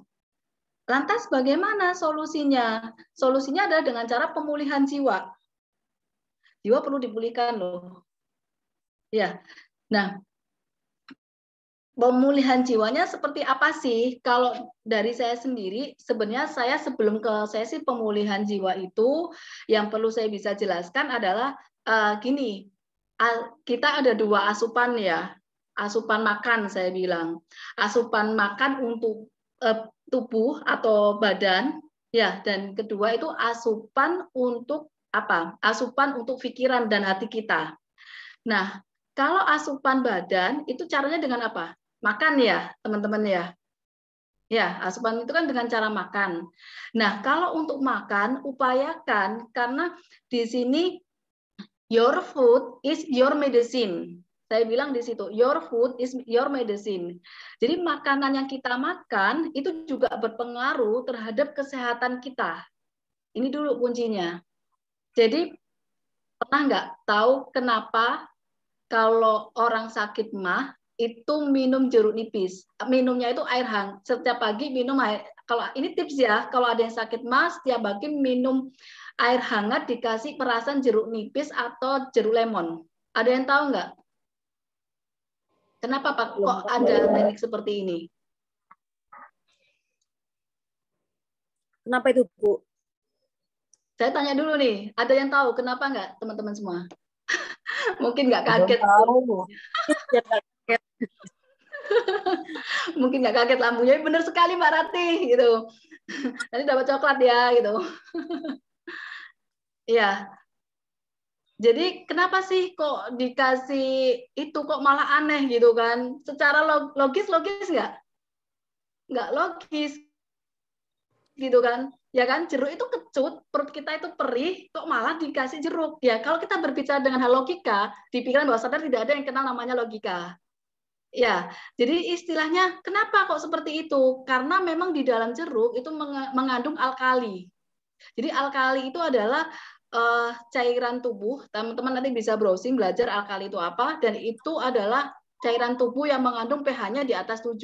lantas bagaimana solusinya? Solusinya adalah dengan cara pemulihan jiwa. Jiwa perlu dipulihkan loh. Ya, Nah, pemulihan jiwanya seperti apa sih? Kalau dari saya sendiri, sebenarnya saya sebelum ke sesi pemulihan jiwa itu, yang perlu saya bisa jelaskan adalah uh, gini, kita ada dua asupan ya, asupan makan saya bilang, asupan makan untuk uh, tubuh atau badan, ya, dan kedua itu asupan untuk apa? Asupan untuk pikiran dan hati kita. Nah, kalau asupan badan itu caranya dengan apa? Makan ya, teman-teman ya. Ya, asupan itu kan dengan cara makan. Nah, kalau untuk makan, upayakan karena di sini your food is your medicine. Saya bilang di situ, your food is your medicine. Jadi makanan yang kita makan itu juga berpengaruh terhadap kesehatan kita. Ini dulu kuncinya. Jadi pernah nggak tahu kenapa kalau orang sakit mah itu minum jeruk nipis. Minumnya itu air hang. Setiap pagi minum air. Kalau ini tips ya, kalau ada yang sakit mas, setiap pagi minum air hangat dikasih perasan jeruk nipis atau jeruk lemon. Ada yang tahu nggak? Kenapa Pak iya, kok ada teknik seperti ini?
Kenapa itu Bu? Saya tanya dulu nih,
ada yang tahu kenapa nggak teman-teman semua? Mungkin nggak kaget. Mungkin nggak kaget lampunya, bener sekali Mbak Rati gitu. Nanti dapat coklat ya gitu. ya. Jadi kenapa sih kok dikasih itu kok malah aneh gitu kan? Secara logis logis nggak? Nggak logis gitu kan? ya kan jeruk itu kecut perut kita itu perih kok malah dikasih jeruk ya kalau kita berbicara dengan hal logika di pikiran bawah sadar tidak ada yang kenal namanya logika ya jadi istilahnya kenapa kok seperti itu karena memang di dalam jeruk itu mengandung alkali jadi alkali itu adalah uh, cairan tubuh teman-teman nanti bisa browsing belajar alkali itu apa dan itu adalah cairan tubuh yang mengandung pH-nya di atas 7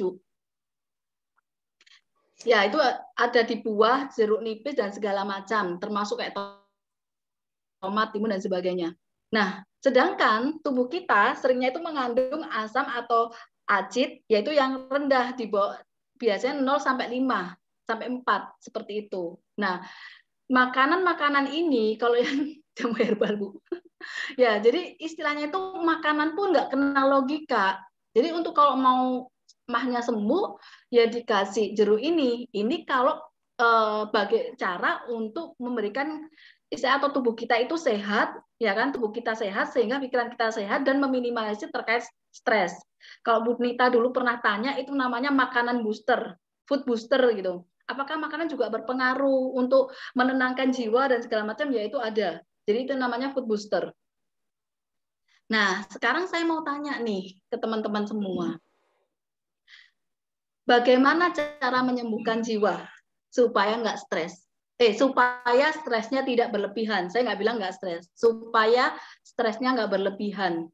Ya, itu ada di buah, jeruk nipis, dan segala macam, termasuk kayak tomat, timun, dan sebagainya. Nah, sedangkan tubuh kita seringnya itu mengandung asam atau acid, yaitu yang rendah di bawah, biasanya 0 sampai 5 sampai 4 seperti itu. Nah, makanan-makanan ini kalau yang jamu herbal Bu. ya, jadi istilahnya itu makanan pun nggak kenal logika. Jadi untuk kalau mau mahnya sembuh ya dikasih jeruk ini ini kalau eh, bagai cara untuk memberikan istilah atau tubuh kita itu sehat ya kan tubuh kita sehat sehingga pikiran kita sehat dan meminimalisir terkait stres kalau Bu Nita dulu pernah tanya itu namanya makanan booster food booster gitu apakah makanan juga berpengaruh untuk menenangkan jiwa dan segala macam Ya itu ada jadi itu namanya food booster nah sekarang saya mau tanya nih ke teman-teman semua bagaimana cara menyembuhkan jiwa supaya nggak stres. Eh, supaya stresnya tidak berlebihan. Saya nggak bilang nggak stres. Supaya stresnya nggak berlebihan.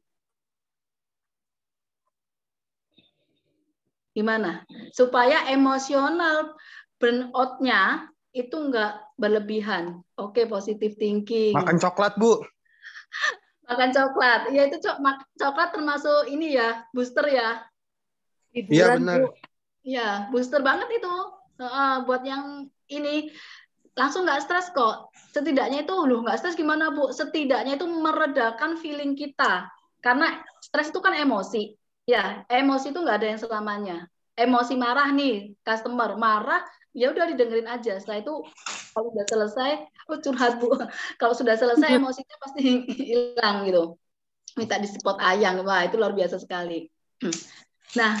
Gimana? Supaya emosional burnout-nya itu nggak berlebihan. Oke, okay, positive thinking. Makan coklat, Bu. makan coklat. Ya itu cok coklat termasuk ini ya, booster ya. Iya benar. Bu. Ya booster banget itu. Uh, buat yang ini langsung nggak stres kok. Setidaknya itu loh nggak stres gimana bu? Setidaknya itu meredakan feeling kita. Karena stres itu kan emosi. Ya, emosi itu nggak ada yang selamanya. Emosi marah nih, customer marah, ya udah didengerin aja. Setelah itu kalau udah selesai, oh curhat bu. kalau sudah selesai emosinya pasti hilang gitu. Minta di spot ayang, wah itu luar biasa sekali. Nah,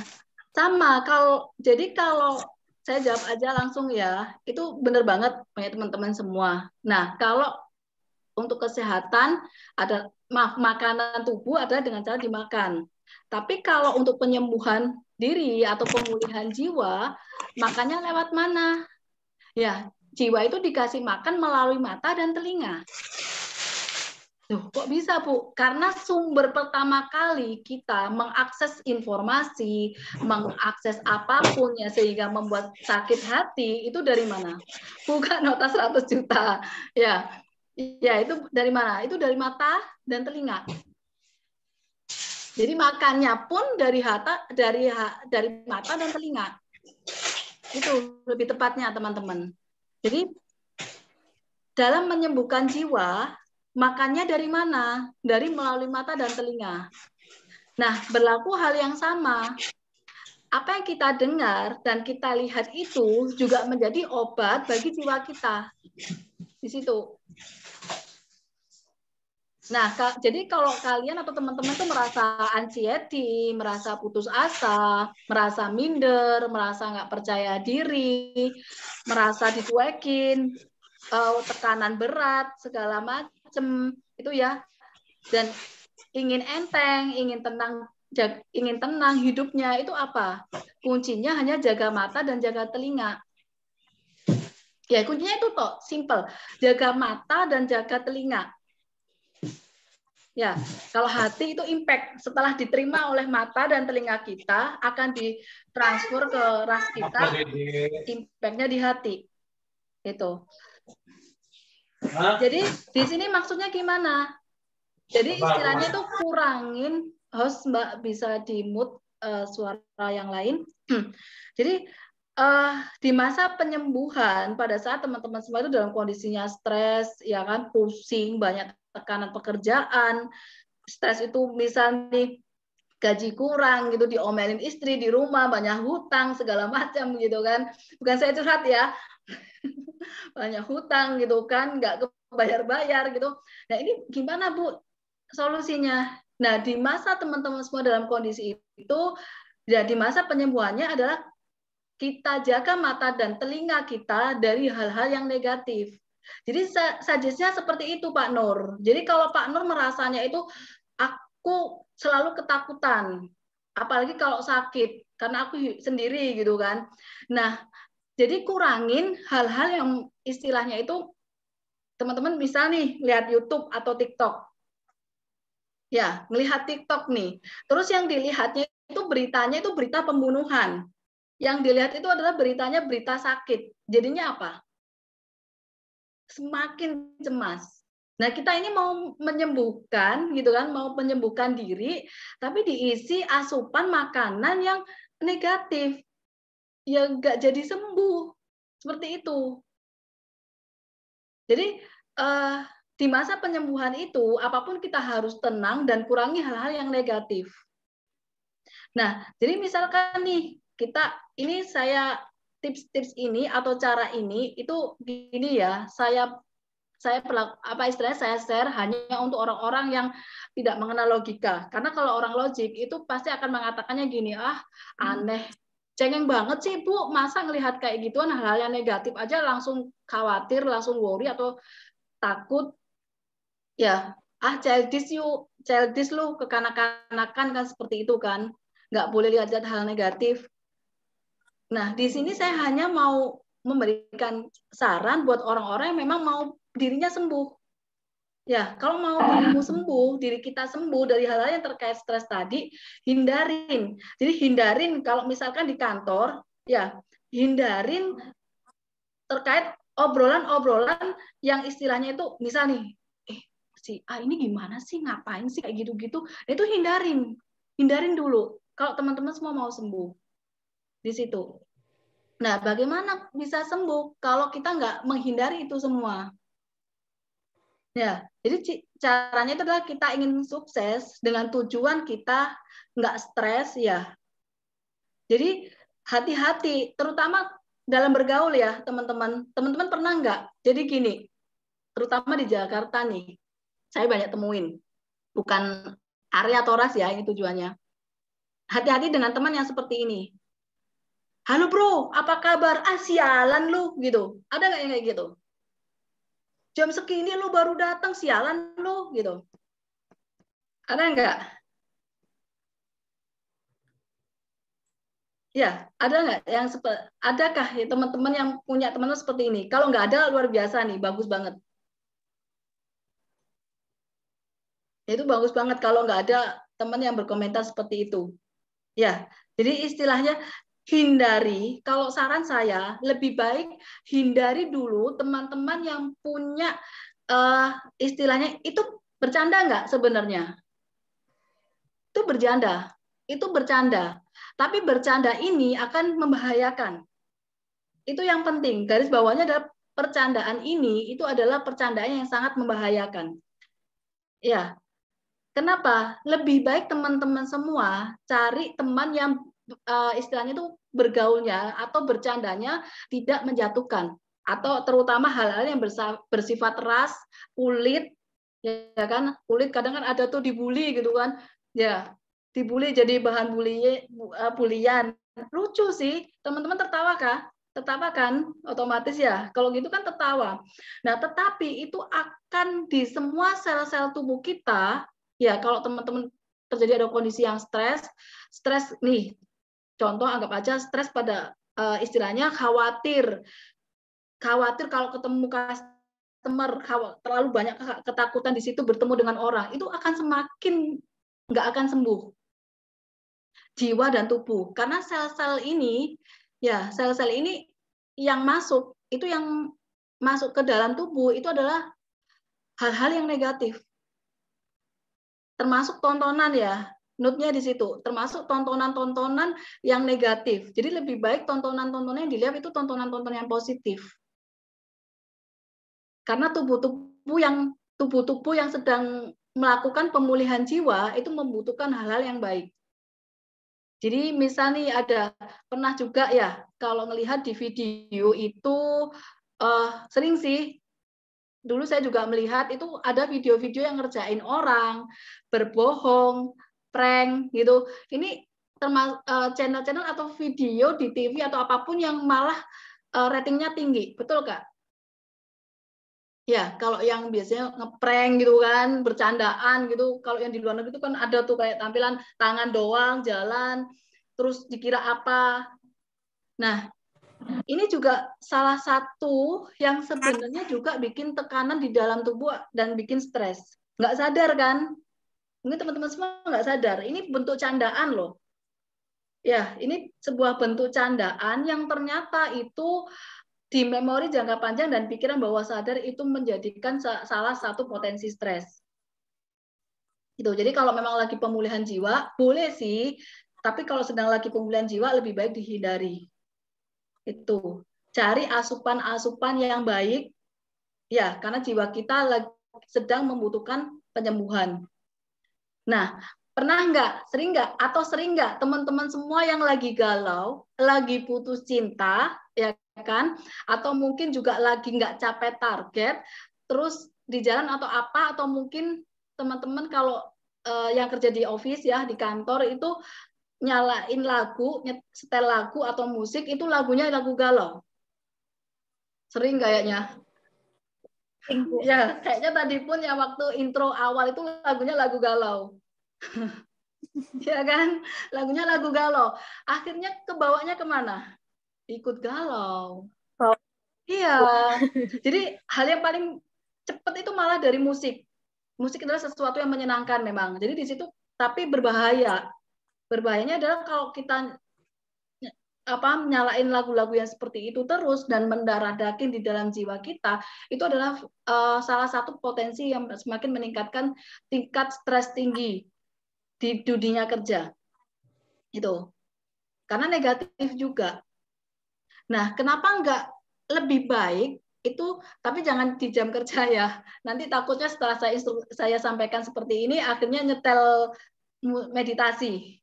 sama kalau jadi kalau saya jawab aja langsung ya. Itu benar banget banyak teman-teman semua. Nah, kalau untuk kesehatan ada maaf makanan tubuh adalah dengan cara dimakan. Tapi kalau untuk penyembuhan diri atau pemulihan jiwa, makannya lewat mana? Ya, jiwa itu dikasih makan melalui mata dan telinga. Tuh, kok bisa, Bu? Karena sumber pertama kali kita mengakses informasi, mengakses apapun ya sehingga membuat sakit hati itu dari mana? Bukan nota 100 juta. Ya. Ya, itu dari mana? Itu dari mata dan telinga. Jadi makannya pun dari hata dari dari mata dan telinga. Itu lebih tepatnya, teman-teman. Jadi dalam menyembuhkan jiwa, Makannya dari mana? Dari melalui mata dan telinga. Nah, berlaku hal yang sama. Apa yang kita dengar dan kita lihat itu juga menjadi obat bagi jiwa kita. Di situ. Nah, jadi kalau kalian atau teman-teman tuh merasa anxiety, merasa putus asa, merasa minder, merasa nggak percaya diri, merasa dituekin, eh, tekanan berat, segala macam, macam itu ya dan ingin enteng ingin tenang ingin tenang hidupnya itu apa kuncinya hanya jaga mata dan jaga telinga ya kuncinya itu toh simple jaga mata dan jaga telinga Ya, kalau hati itu impact setelah diterima oleh mata dan telinga kita akan ditransfer ke ras kita, impactnya di hati. Itu. Jadi di sini maksudnya gimana? Jadi istilahnya itu kurangin host Mbak bisa di uh, eh, suara yang lain. Jadi uh, di masa penyembuhan pada saat teman-teman semua itu dalam kondisinya stres, ya kan, pusing, banyak tekanan pekerjaan, stres itu misal gaji kurang gitu diomelin istri di rumah banyak hutang segala macam gitu kan bukan saya curhat ya banyak hutang gitu kan nggak kebayar bayar gitu nah ini gimana bu solusinya nah di masa teman-teman semua dalam kondisi itu ya di masa penyembuhannya adalah kita jaga mata dan telinga kita dari hal-hal yang negatif jadi sajisnya seperti itu Pak Nur jadi kalau Pak Nur merasanya itu aku selalu ketakutan, apalagi kalau sakit karena aku sendiri gitu kan. Nah, jadi kurangin hal-hal yang istilahnya itu teman-teman bisa nih lihat YouTube atau TikTok. Ya, melihat TikTok nih. Terus yang dilihatnya itu beritanya itu berita pembunuhan. Yang dilihat itu adalah beritanya berita sakit. Jadinya apa? Semakin cemas. Nah, kita ini mau menyembuhkan gitu kan, mau menyembuhkan diri tapi diisi asupan makanan yang negatif yang gak jadi sembuh. Seperti itu. Jadi eh, di masa penyembuhan itu apapun kita harus tenang dan kurangi hal-hal yang negatif. Nah, jadi misalkan nih kita ini saya tips-tips ini atau cara ini itu gini ya, saya saya pelaku, apa istilahnya saya share hanya untuk orang-orang yang tidak mengenal logika. Karena kalau orang logik itu pasti akan mengatakannya gini, ah hmm. aneh, cengeng banget sih bu, masa ngelihat kayak gituan hal-hal yang negatif aja langsung khawatir, langsung worry atau takut. Ya, ah childish you, childish lu kekanak-kanakan kan seperti itu kan, nggak boleh lihat-lihat hal negatif. Nah di sini saya hanya mau memberikan saran buat orang-orang yang memang mau dirinya sembuh. Ya, kalau mau dirimu sembuh, diri kita sembuh dari hal-hal yang terkait stres tadi, hindarin. Jadi hindarin kalau misalkan di kantor, ya hindarin terkait obrolan-obrolan yang istilahnya itu misal nih, eh si ah ini gimana sih, ngapain sih kayak gitu-gitu. Nah, itu hindarin. Hindarin dulu kalau teman-teman semua mau sembuh. Di situ. Nah, bagaimana bisa sembuh kalau kita nggak menghindari itu semua? Ya, jadi caranya itu adalah kita ingin sukses dengan tujuan kita nggak stres ya. Jadi hati-hati, terutama dalam bergaul ya teman-teman. Teman-teman pernah nggak? Jadi gini, terutama di Jakarta nih, saya banyak temuin. Bukan area toras ya, ini tujuannya. Hati-hati dengan teman yang seperti ini. Halo bro, apa kabar? Ah sialan lu, gitu. Ada nggak yang kayak gitu? jam segini lu baru datang sialan lu gitu ada nggak Ya, ada nggak yang adakah ya teman-teman yang punya teman seperti ini? Kalau nggak ada luar biasa nih, bagus banget. Itu bagus banget kalau nggak ada teman yang berkomentar seperti itu. Ya, jadi istilahnya hindari, kalau saran saya lebih baik hindari dulu teman-teman yang punya uh, istilahnya itu bercanda nggak sebenarnya? Itu bercanda, itu bercanda. Tapi bercanda ini akan membahayakan. Itu yang penting. Garis bawahnya adalah percandaan ini itu adalah percandaan yang sangat membahayakan. Ya, Kenapa? Lebih baik teman-teman semua cari teman yang uh, istilahnya itu bergaulnya atau bercandanya tidak menjatuhkan atau terutama hal-hal yang bersifat ras, kulit, ya kan kulit kadang kan ada tuh dibully gitu kan, ya dibully jadi bahan bully eh, bulian lucu sih teman-teman tertawa kah? tertawa kan otomatis ya kalau gitu kan tertawa nah tetapi itu akan di semua sel-sel tubuh kita ya kalau teman-teman terjadi ada kondisi yang stres stres nih Contoh anggap aja stres pada uh, istilahnya khawatir. Khawatir kalau ketemu customer, terlalu banyak ketakutan di situ bertemu dengan orang, itu akan semakin nggak akan sembuh. Jiwa dan tubuh. Karena sel-sel ini, ya sel-sel ini yang masuk, itu yang masuk ke dalam tubuh itu adalah hal-hal yang negatif termasuk tontonan ya Nutnya di situ, termasuk tontonan-tontonan yang negatif. Jadi lebih baik tontonan-tontonan yang dilihat itu tontonan-tontonan yang positif. Karena tubuh-tubuh yang tubuh-tubuh yang sedang melakukan pemulihan jiwa itu membutuhkan hal-hal yang baik. Jadi misalnya ada pernah juga ya kalau melihat di video itu uh, sering sih dulu saya juga melihat itu ada video-video yang ngerjain orang berbohong prank gitu. Ini termasuk eh, channel-channel atau video di TV atau apapun yang malah eh, ratingnya tinggi, betul kak? Ya, kalau yang biasanya ngeprank gitu kan, bercandaan gitu. Kalau yang di luar negeri itu kan ada tuh kayak tampilan tangan doang, jalan, terus dikira apa. Nah, ini juga salah satu yang sebenarnya juga bikin tekanan di dalam tubuh dan bikin stres. Nggak sadar kan? Mungkin teman-teman semua nggak sadar, ini bentuk candaan loh. Ya, ini sebuah bentuk candaan yang ternyata itu di memori jangka panjang dan pikiran bawah sadar itu menjadikan salah satu potensi stres. Gitu. Jadi kalau memang lagi pemulihan jiwa, boleh sih, tapi kalau sedang lagi pemulihan jiwa lebih baik dihindari. Itu. Cari asupan-asupan yang baik. Ya, karena jiwa kita sedang membutuhkan penyembuhan. Nah, pernah nggak, sering nggak, atau sering nggak teman-teman semua yang lagi galau, lagi putus cinta, ya kan? Atau mungkin juga lagi nggak capek target, terus di jalan atau apa, atau mungkin teman-teman kalau uh, yang kerja di office ya di kantor itu nyalain lagu, setel lagu atau musik itu lagunya lagu galau. Sering kayaknya ya kayaknya tadi pun ya waktu intro awal itu lagunya lagu galau ya kan lagunya lagu galau akhirnya kebawanya kemana ikut galau oh. iya jadi hal yang paling cepat itu malah dari musik musik adalah sesuatu yang menyenangkan memang jadi di situ tapi berbahaya berbahayanya adalah kalau kita apa nyalain lagu-lagu yang seperti itu terus dan mendarah daging di dalam jiwa kita itu adalah uh, salah satu potensi yang semakin meningkatkan tingkat stres tinggi di dunia kerja itu karena negatif juga nah kenapa nggak lebih baik itu tapi jangan di jam kerja ya nanti takutnya setelah saya saya sampaikan seperti ini akhirnya nyetel meditasi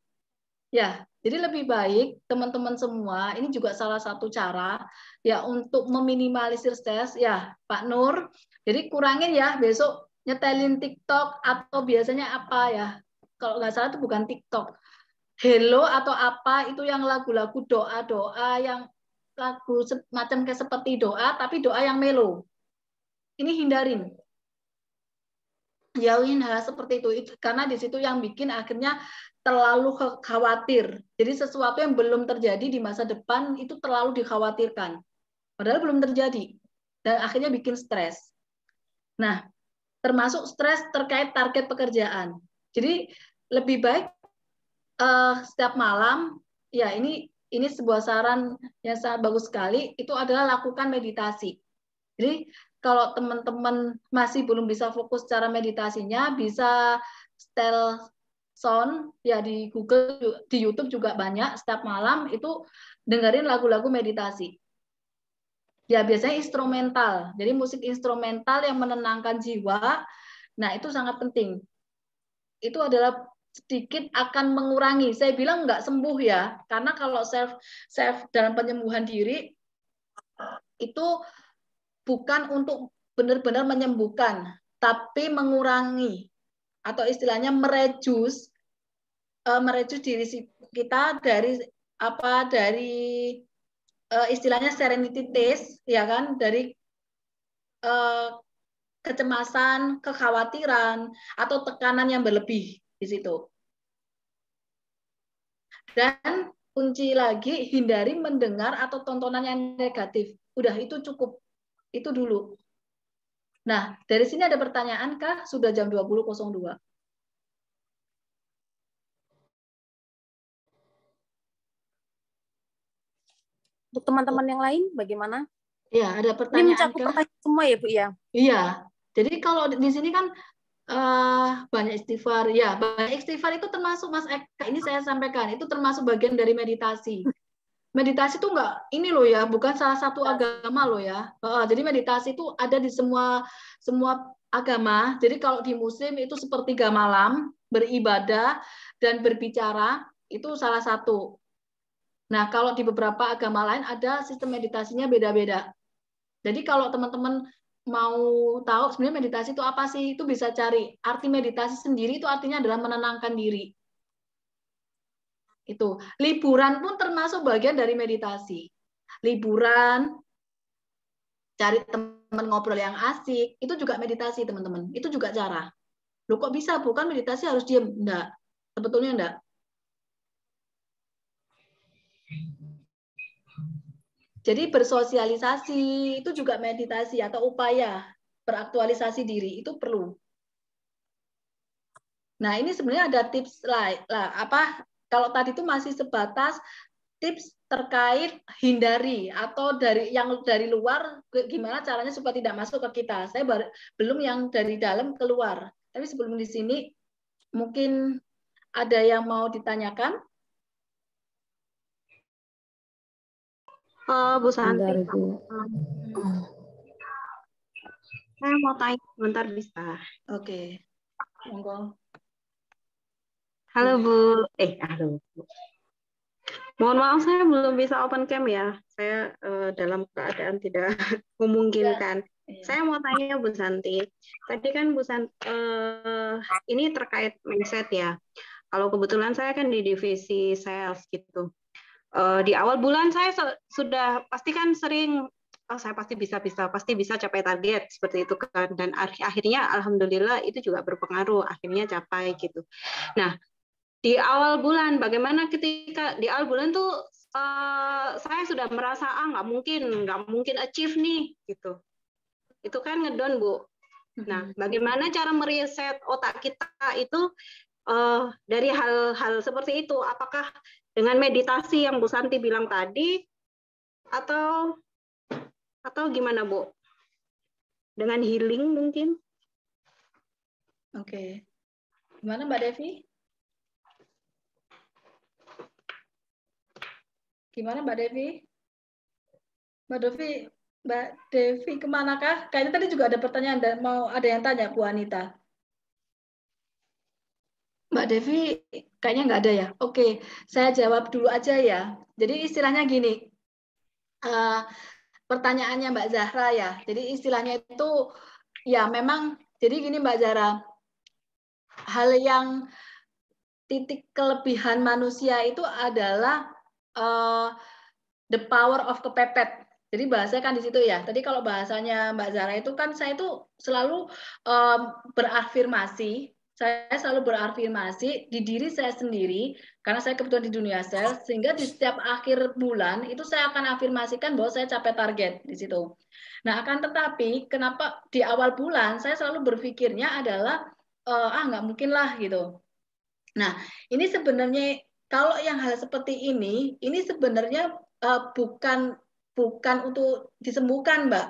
Ya, jadi lebih baik teman-teman semua, ini juga salah satu cara ya untuk meminimalisir stres ya, Pak Nur. Jadi kurangin ya besok nyetelin TikTok atau biasanya apa ya? Kalau nggak salah itu bukan TikTok. Hello atau apa itu yang lagu-lagu doa-doa yang lagu macam kayak seperti doa tapi doa yang melo. Ini hindarin jauhin hal seperti itu karena di situ yang bikin akhirnya terlalu khawatir. Jadi sesuatu yang belum terjadi di masa depan itu terlalu dikhawatirkan. Padahal belum terjadi. Dan akhirnya bikin stres. Nah, termasuk stres terkait target pekerjaan. Jadi lebih baik uh, setiap malam, ya ini ini sebuah saran yang sangat bagus sekali, itu adalah lakukan meditasi. Jadi kalau teman-teman masih belum bisa fokus secara meditasinya, bisa setel sound ya di Google di YouTube juga banyak setiap malam itu dengerin lagu-lagu meditasi ya biasanya instrumental jadi musik instrumental yang menenangkan jiwa nah itu sangat penting itu adalah sedikit akan mengurangi. Saya bilang nggak sembuh ya, karena kalau self self dalam penyembuhan diri itu bukan untuk benar-benar menyembuhkan, tapi mengurangi atau istilahnya merejus uh, eh, diri kita dari apa dari eh, istilahnya serenity test ya kan dari eh, kecemasan, kekhawatiran atau tekanan yang berlebih di situ. Dan kunci lagi hindari mendengar atau tontonan yang negatif. Udah itu cukup. Itu dulu. Nah, dari sini ada pertanyaan kah? Sudah jam 20.02.
Untuk teman-teman yang lain
bagaimana? Iya, ada pertanyaan. Ini mencakup pertanyaan semua ya, Bu ya. Iya. Jadi kalau di sini kan uh, banyak istighfar. Ya, banyak istighfar itu termasuk Mas Eka eh, ini saya sampaikan, itu termasuk bagian dari meditasi meditasi itu enggak ini loh ya, bukan salah satu agama loh ya. jadi meditasi itu ada di semua semua agama. Jadi kalau di muslim itu sepertiga malam beribadah dan berbicara itu salah satu. Nah, kalau di beberapa agama lain ada sistem meditasinya beda-beda. Jadi kalau teman-teman mau tahu sebenarnya meditasi itu apa sih, itu bisa cari. Arti meditasi sendiri itu artinya adalah menenangkan diri. Itu liburan pun termasuk bagian dari meditasi. Liburan, cari teman ngobrol yang asik, itu juga meditasi teman-teman. Itu juga cara. Lu kok bisa? Bukan meditasi harus diam. Enggak. Sebetulnya enggak. Jadi bersosialisasi itu juga meditasi atau upaya beraktualisasi diri itu perlu. Nah ini sebenarnya ada tips lain lah apa kalau tadi itu masih sebatas tips terkait hindari atau dari yang dari luar gimana caranya supaya tidak masuk ke kita. Saya baru, belum yang dari dalam keluar. Tapi sebelum di sini mungkin ada yang mau ditanyakan?
Uh, Bu Santi. Saya mau tanya sebentar bisa. Oke.
Okay. Monggo.
Halo iya. Bu, eh halo Mohon maaf saya belum bisa open cam ya. Saya uh, dalam keadaan tidak memungkinkan. Ya. Saya mau tanya Bu Santi. Tadi kan Bu Santi uh, eh, ini terkait mindset ya. Kalau kebetulan saya kan di divisi sales gitu. Uh, di awal bulan saya sudah pasti kan sering oh saya pasti bisa bisa pasti bisa capai target seperti itu kan dan akhirnya alhamdulillah itu juga berpengaruh akhirnya capai gitu nah
di awal bulan bagaimana ketika di awal bulan tuh uh, saya sudah merasa ah nggak mungkin nggak mungkin achieve nih gitu itu kan ngedon bu nah mhm. bagaimana cara
mereset otak kita itu uh, dari hal-hal seperti itu apakah dengan meditasi yang Bu Santi bilang tadi atau atau gimana Bu dengan healing mungkin
oke okay. gimana Mbak Devi Gimana Mbak Devi? Mbak Devi, Mbak Devi kemana kah Kayaknya tadi juga ada pertanyaan dan mau ada yang tanya Bu Anita. Mbak Devi, kayaknya nggak ada ya. Oke, saya jawab dulu aja ya. Jadi istilahnya gini, uh, pertanyaannya Mbak Zahra ya. Jadi istilahnya itu ya memang. Jadi gini Mbak Zahra, hal yang titik kelebihan manusia itu adalah Eh, the power of kepepet. Jadi bahasanya kan di situ ya. Tadi kalau bahasanya Mbak Zara itu kan saya itu selalu um, berafirmasi, saya selalu berafirmasi di diri saya sendiri karena saya kebetulan di dunia sel sehingga di setiap akhir bulan itu saya akan afirmasikan bahwa saya capai target di situ. Nah, akan tetapi kenapa di awal bulan saya selalu berpikirnya adalah uh, ah nggak mungkin lah gitu. Nah, ini sebenarnya kalau yang hal seperti ini, ini sebenarnya uh, bukan bukan untuk disembuhkan, Mbak.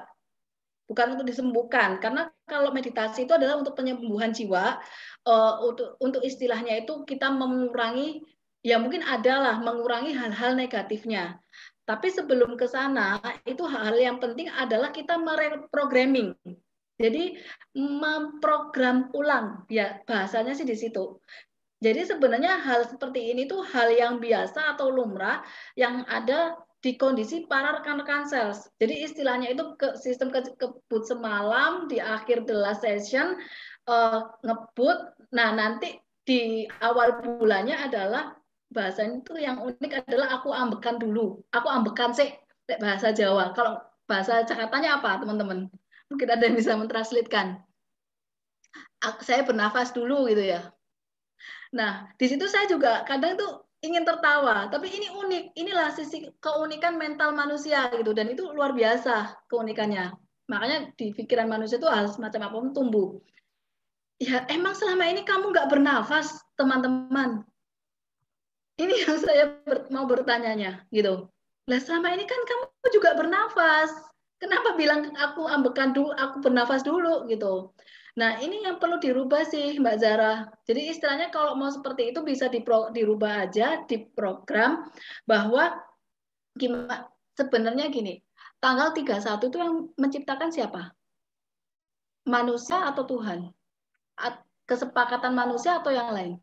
Bukan untuk disembuhkan, karena kalau meditasi itu adalah untuk penyembuhan jiwa. Uh, untuk untuk istilahnya itu kita mengurangi, ya mungkin adalah mengurangi hal-hal negatifnya. Tapi sebelum ke sana, itu hal-hal yang penting adalah kita mereprogramming. Jadi memprogram ulang, ya bahasanya sih di situ. Jadi sebenarnya hal seperti ini tuh hal yang biasa atau lumrah yang ada di kondisi para rekan-rekan sales. Jadi istilahnya itu ke, sistem ke, kebut semalam di akhir the last session uh, ngebut. Nah nanti di awal bulannya adalah bahasanya itu yang unik adalah aku ambekan dulu. Aku ambekan sih bahasa Jawa. Kalau bahasa Jakartanya apa teman-teman? Mungkin ada yang bisa mentranslitkan. saya bernafas dulu gitu ya Nah, di situ saya juga kadang tuh ingin tertawa, tapi ini unik. Inilah sisi keunikan mental manusia gitu dan itu luar biasa keunikannya. Makanya di pikiran manusia itu hal semacam apapun tumbuh. Ya, emang selama ini kamu nggak bernafas, teman-teman. Ini yang saya ber mau bertanyanya gitu. Lah selama ini kan kamu juga bernafas. Kenapa bilang aku ambekan dulu, aku bernafas dulu gitu. Nah, ini yang perlu dirubah sih, Mbak Zara. Jadi istilahnya kalau mau seperti itu bisa dipro, dirubah aja di program bahwa gimana sebenarnya gini, tanggal 31 itu yang menciptakan siapa? Manusia atau Tuhan? Kesepakatan manusia atau yang lain?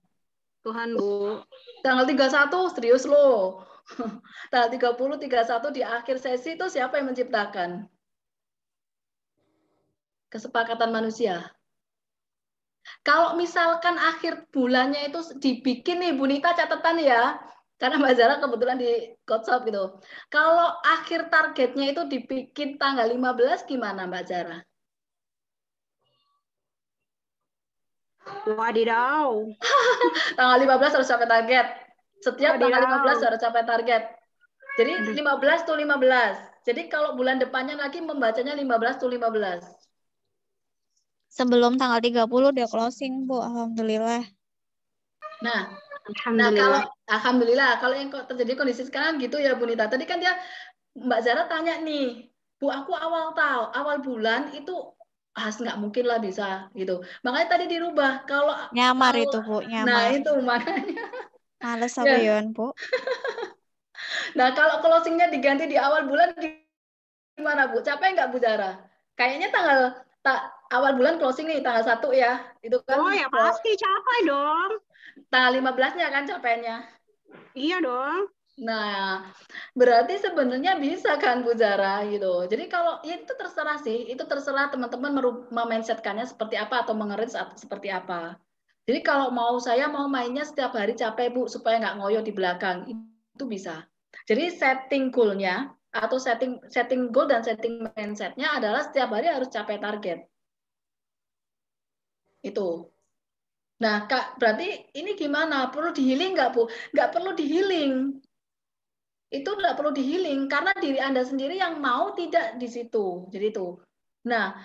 Tuhan, Bu. Tanggal 31 serius loh. Tanggal 30, 31 di akhir sesi itu siapa yang menciptakan? Kesepakatan manusia. Kalau misalkan akhir bulannya itu dibikin nih Bu Nita catatan ya, karena Mbak Zara kebetulan di Kotsop gitu. Kalau akhir targetnya itu dibikin tanggal 15 gimana Mbak Zara? Wadidaw. tanggal 15 harus sampai target. Setiap Wadidaw. tanggal 15 harus sampai target. Jadi 15 tuh 15. Jadi kalau bulan depannya lagi membacanya 15 tuh 15 sebelum tanggal 30 udah closing, Bu. Alhamdulillah. Nah, nah Alhamdulillah. Nah, kalau alhamdulillah kalau yang terjadi kondisi sekarang gitu ya Bu Nita. Tadi kan dia Mbak Zara tanya nih, Bu aku awal tahu awal bulan itu khas nggak mungkin lah bisa gitu. Makanya tadi dirubah kalau nyamar kalau, itu Bu, nyamar. Nah, itu makanya. Males ya. Yon, Bu. nah, kalau closingnya diganti di awal bulan gimana Bu? Capek nggak Bu Zara? Kayaknya tanggal tak awal bulan closing nih tanggal satu ya. Itu kan Oh, ya pasti capek dong. Tanggal 15-nya kan capeknya. Iya dong. Nah, berarti sebenarnya bisa kan Bu Zara gitu. Jadi kalau ya itu terserah sih, itu terserah teman-teman memensetkannya seperti apa atau saat seperti apa. Jadi kalau mau saya mau mainnya setiap hari capek Bu supaya nggak ngoyo di belakang, itu bisa. Jadi setting goalnya atau setting setting goal dan setting mindsetnya adalah setiap hari harus capai target itu. Nah, Kak, berarti ini gimana? Perlu dihiling nggak, Bu? Nggak perlu dihiling, Itu nggak perlu dihiling karena diri Anda sendiri yang mau tidak di situ. Jadi itu. Nah,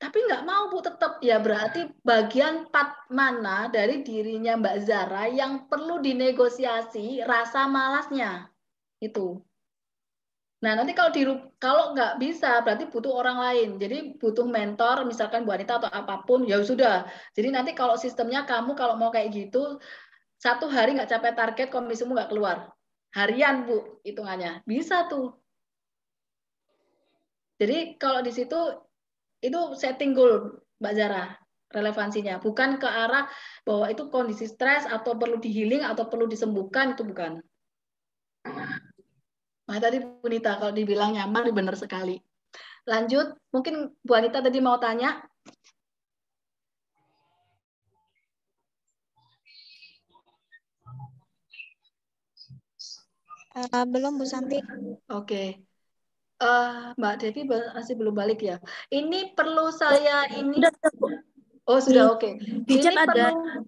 tapi nggak mau, Bu, tetap. Ya, berarti bagian part mana dari dirinya Mbak Zara yang perlu dinegosiasi rasa malasnya? Itu. Nah, nanti kalau di kalau nggak bisa berarti butuh orang lain. Jadi butuh mentor misalkan Bu Anita atau apapun, ya sudah. Jadi nanti kalau sistemnya kamu kalau mau kayak gitu satu hari nggak capai target komisimu nggak keluar. Harian, Bu, hitungannya. Bisa tuh. Jadi kalau di situ itu setting goal, Mbak Zara relevansinya bukan ke arah bahwa itu kondisi stres atau perlu di healing atau perlu disembuhkan itu bukan. Nah, tadi Bu Anita kalau dibilang nyaman ya benar sekali. Lanjut, mungkin Bu Anita tadi mau tanya. Uh, belum Bu Santi. Oke. Okay. Uh, eh, Mbak Devi masih belum balik ya. Ini perlu saya ini. Oh sudah oke. Okay. Ini perlu.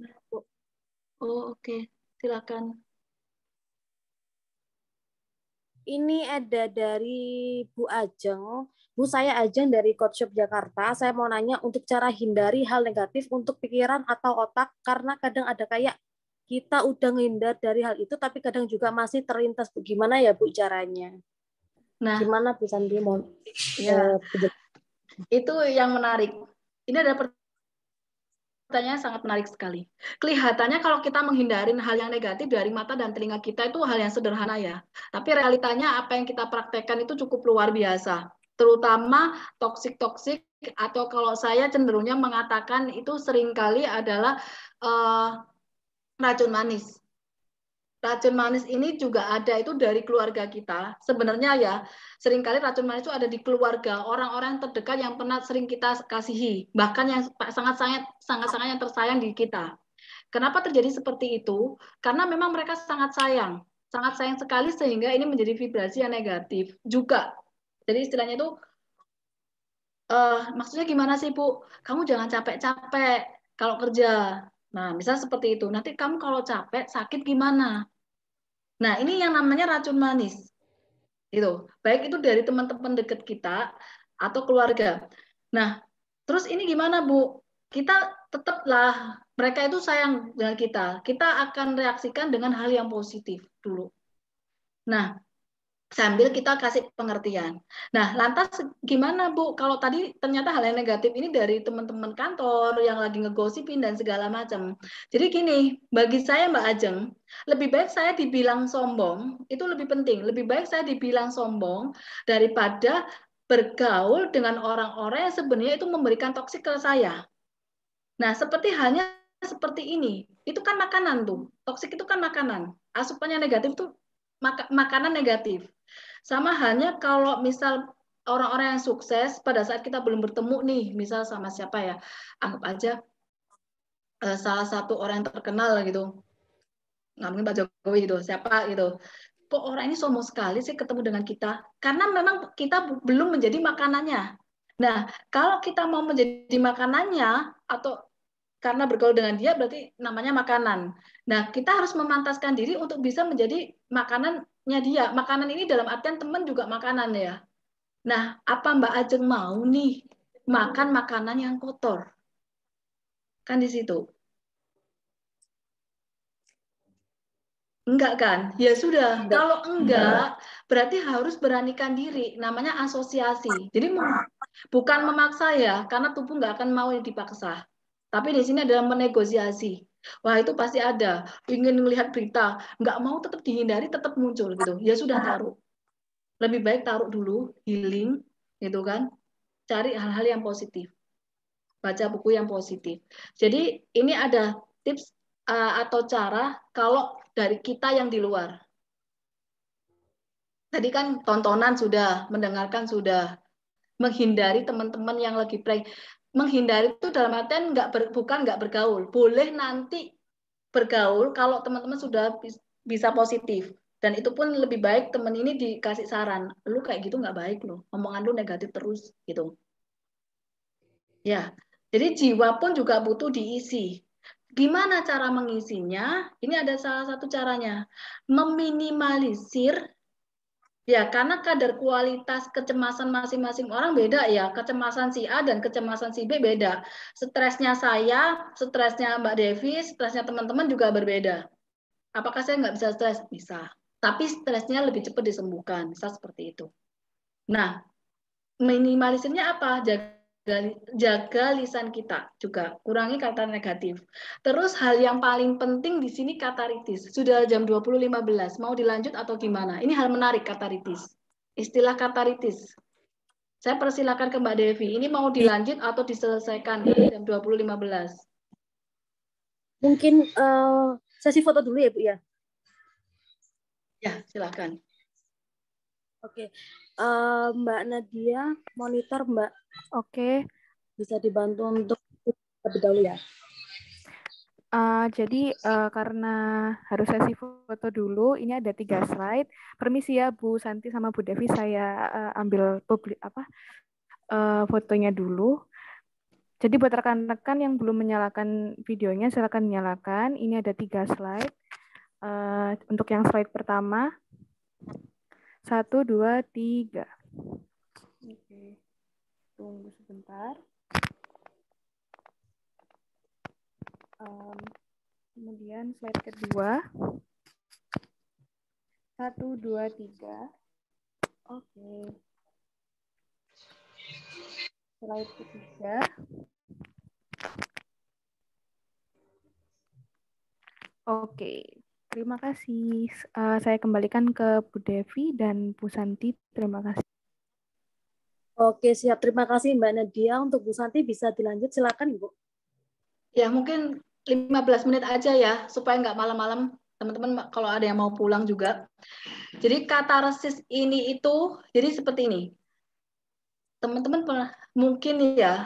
Oh oke, okay. silakan.
Ini ada dari Bu Ajeng. Bu, saya Ajeng dari Coach Shop Jakarta. Saya mau nanya untuk cara hindari hal negatif untuk pikiran atau otak karena kadang ada kayak kita udah ngindar dari hal itu tapi kadang juga masih terlintas. Bu, gimana ya Bu caranya? Nah, gimana Bu Sandi mau ya. Eh,
itu yang menarik. Ini ada pertanyaan pertanyaan sangat menarik sekali. Kelihatannya kalau kita menghindari hal yang negatif dari mata dan telinga kita itu hal yang sederhana ya. Tapi realitanya apa yang kita praktekkan itu cukup luar biasa. Terutama toksik-toksik atau kalau saya cenderungnya mengatakan itu seringkali adalah uh, racun manis racun manis ini juga ada itu dari keluarga kita. Sebenarnya ya, seringkali racun manis itu ada di keluarga, orang-orang terdekat yang pernah sering kita kasihi, bahkan yang sangat-sangat sangat-sangat yang tersayang di kita. Kenapa terjadi seperti itu? Karena memang mereka sangat sayang, sangat sayang sekali sehingga ini menjadi vibrasi yang negatif juga. Jadi istilahnya itu uh, maksudnya gimana sih, Bu? Kamu jangan capek-capek kalau kerja Nah, bisa seperti itu. Nanti kamu kalau capek, sakit gimana? Nah, ini yang namanya racun manis. Itu. Baik itu dari teman-teman dekat kita atau keluarga. Nah, terus ini gimana, Bu? Kita tetaplah mereka itu sayang dengan kita. Kita akan reaksikan dengan hal yang positif dulu. Nah, sambil kita kasih pengertian. Nah, lantas gimana Bu? Kalau tadi ternyata hal yang negatif ini dari teman-teman kantor yang lagi ngegosipin dan segala macam. Jadi gini, bagi saya Mbak Ajeng, lebih baik saya dibilang sombong, itu lebih penting. Lebih baik saya dibilang sombong daripada bergaul dengan orang-orang yang sebenarnya itu memberikan toksik ke saya. Nah, seperti halnya seperti ini, itu kan makanan tuh. Toksik itu kan makanan. Asupannya negatif tuh makanan negatif. Sama halnya kalau misal orang-orang yang sukses pada saat kita belum bertemu nih, misal sama siapa ya, anggap aja eh, salah satu orang yang terkenal gitu, nggak mungkin Pak Jokowi gitu, siapa gitu. Kok orang ini sombong sekali sih ketemu dengan kita? Karena memang kita belum menjadi makanannya. Nah, kalau kita mau menjadi makanannya atau karena bergaul dengan dia berarti namanya makanan. Nah, kita harus memantaskan diri untuk bisa menjadi makanan temennya dia. Makanan ini dalam artian teman juga makanan ya. Nah, apa Mbak Ajeng mau nih makan makanan yang kotor? Kan di situ. Enggak kan? Ya sudah. Enggak. Kalau enggak, berarti harus beranikan diri. Namanya asosiasi. Jadi bukan memaksa ya, karena tubuh enggak akan mau dipaksa. Tapi di sini adalah menegosiasi. Wah itu pasti ada. Ingin melihat berita, nggak mau tetap dihindari, tetap muncul gitu. Ya sudah nah. taruh. Lebih baik taruh dulu, healing, gitu kan. Cari hal-hal yang positif. Baca buku yang positif. Jadi ini ada tips uh, atau cara kalau dari kita yang di luar. Tadi kan tontonan sudah, mendengarkan sudah, menghindari teman-teman yang lagi prank menghindari itu dalam artian nggak ber, bukan nggak bergaul. Boleh nanti bergaul kalau teman-teman sudah bisa positif dan itu pun lebih baik teman ini dikasih saran lu kayak gitu nggak baik lo, omongan lu negatif terus gitu ya jadi jiwa pun juga butuh diisi gimana cara mengisinya ini ada salah satu caranya meminimalisir Ya, karena kadar kualitas kecemasan masing-masing orang beda ya. Kecemasan si A dan kecemasan si B beda. Stresnya saya, stresnya Mbak Devi, stresnya teman-teman juga berbeda. Apakah saya nggak bisa stres? Bisa. Tapi stresnya lebih cepat disembuhkan. Bisa seperti itu. Nah, minimalisirnya apa? Jaga jaga lisan kita juga kurangi kata negatif terus hal yang paling penting di sini kataritis sudah jam 20.15 mau dilanjut atau gimana ini hal menarik kataritis istilah kataritis saya persilakan ke Mbak Devi ini mau dilanjut atau diselesaikan jam 20.15
mungkin uh, sesi foto dulu ya Bu ya ya silakan Oke, okay. uh, eh, Mbak Nadia, monitor Mbak. Oke. Okay. Bisa dibantu untuk lebih dahulu ya. Uh, jadi uh,
karena harus sesi
foto dulu, ini ada tiga hmm. slide. Permisi ya Bu Santi sama Bu Devi, saya uh, ambil publik apa uh, fotonya dulu. Jadi buat rekan-rekan yang belum menyalakan videonya, silakan nyalakan. Ini ada tiga slide. Uh, untuk yang slide pertama, satu, dua, tiga. Oke. Tunggu sebentar. Um, kemudian slide kedua. Satu, dua, tiga. Oke. Slide ketiga. Oke, Terima kasih.
Uh, saya kembalikan ke Bu Devi dan Bu Santi. Terima kasih. Oke, siap. Terima kasih Mbak Nadia. Untuk Bu Santi bisa dilanjut. Silakan, Bu. Ya, mungkin 15 menit aja ya, supaya nggak malam-malam. Teman-teman, kalau ada yang mau pulang juga. Jadi katarsis ini itu, jadi seperti ini. Teman-teman mungkin ya,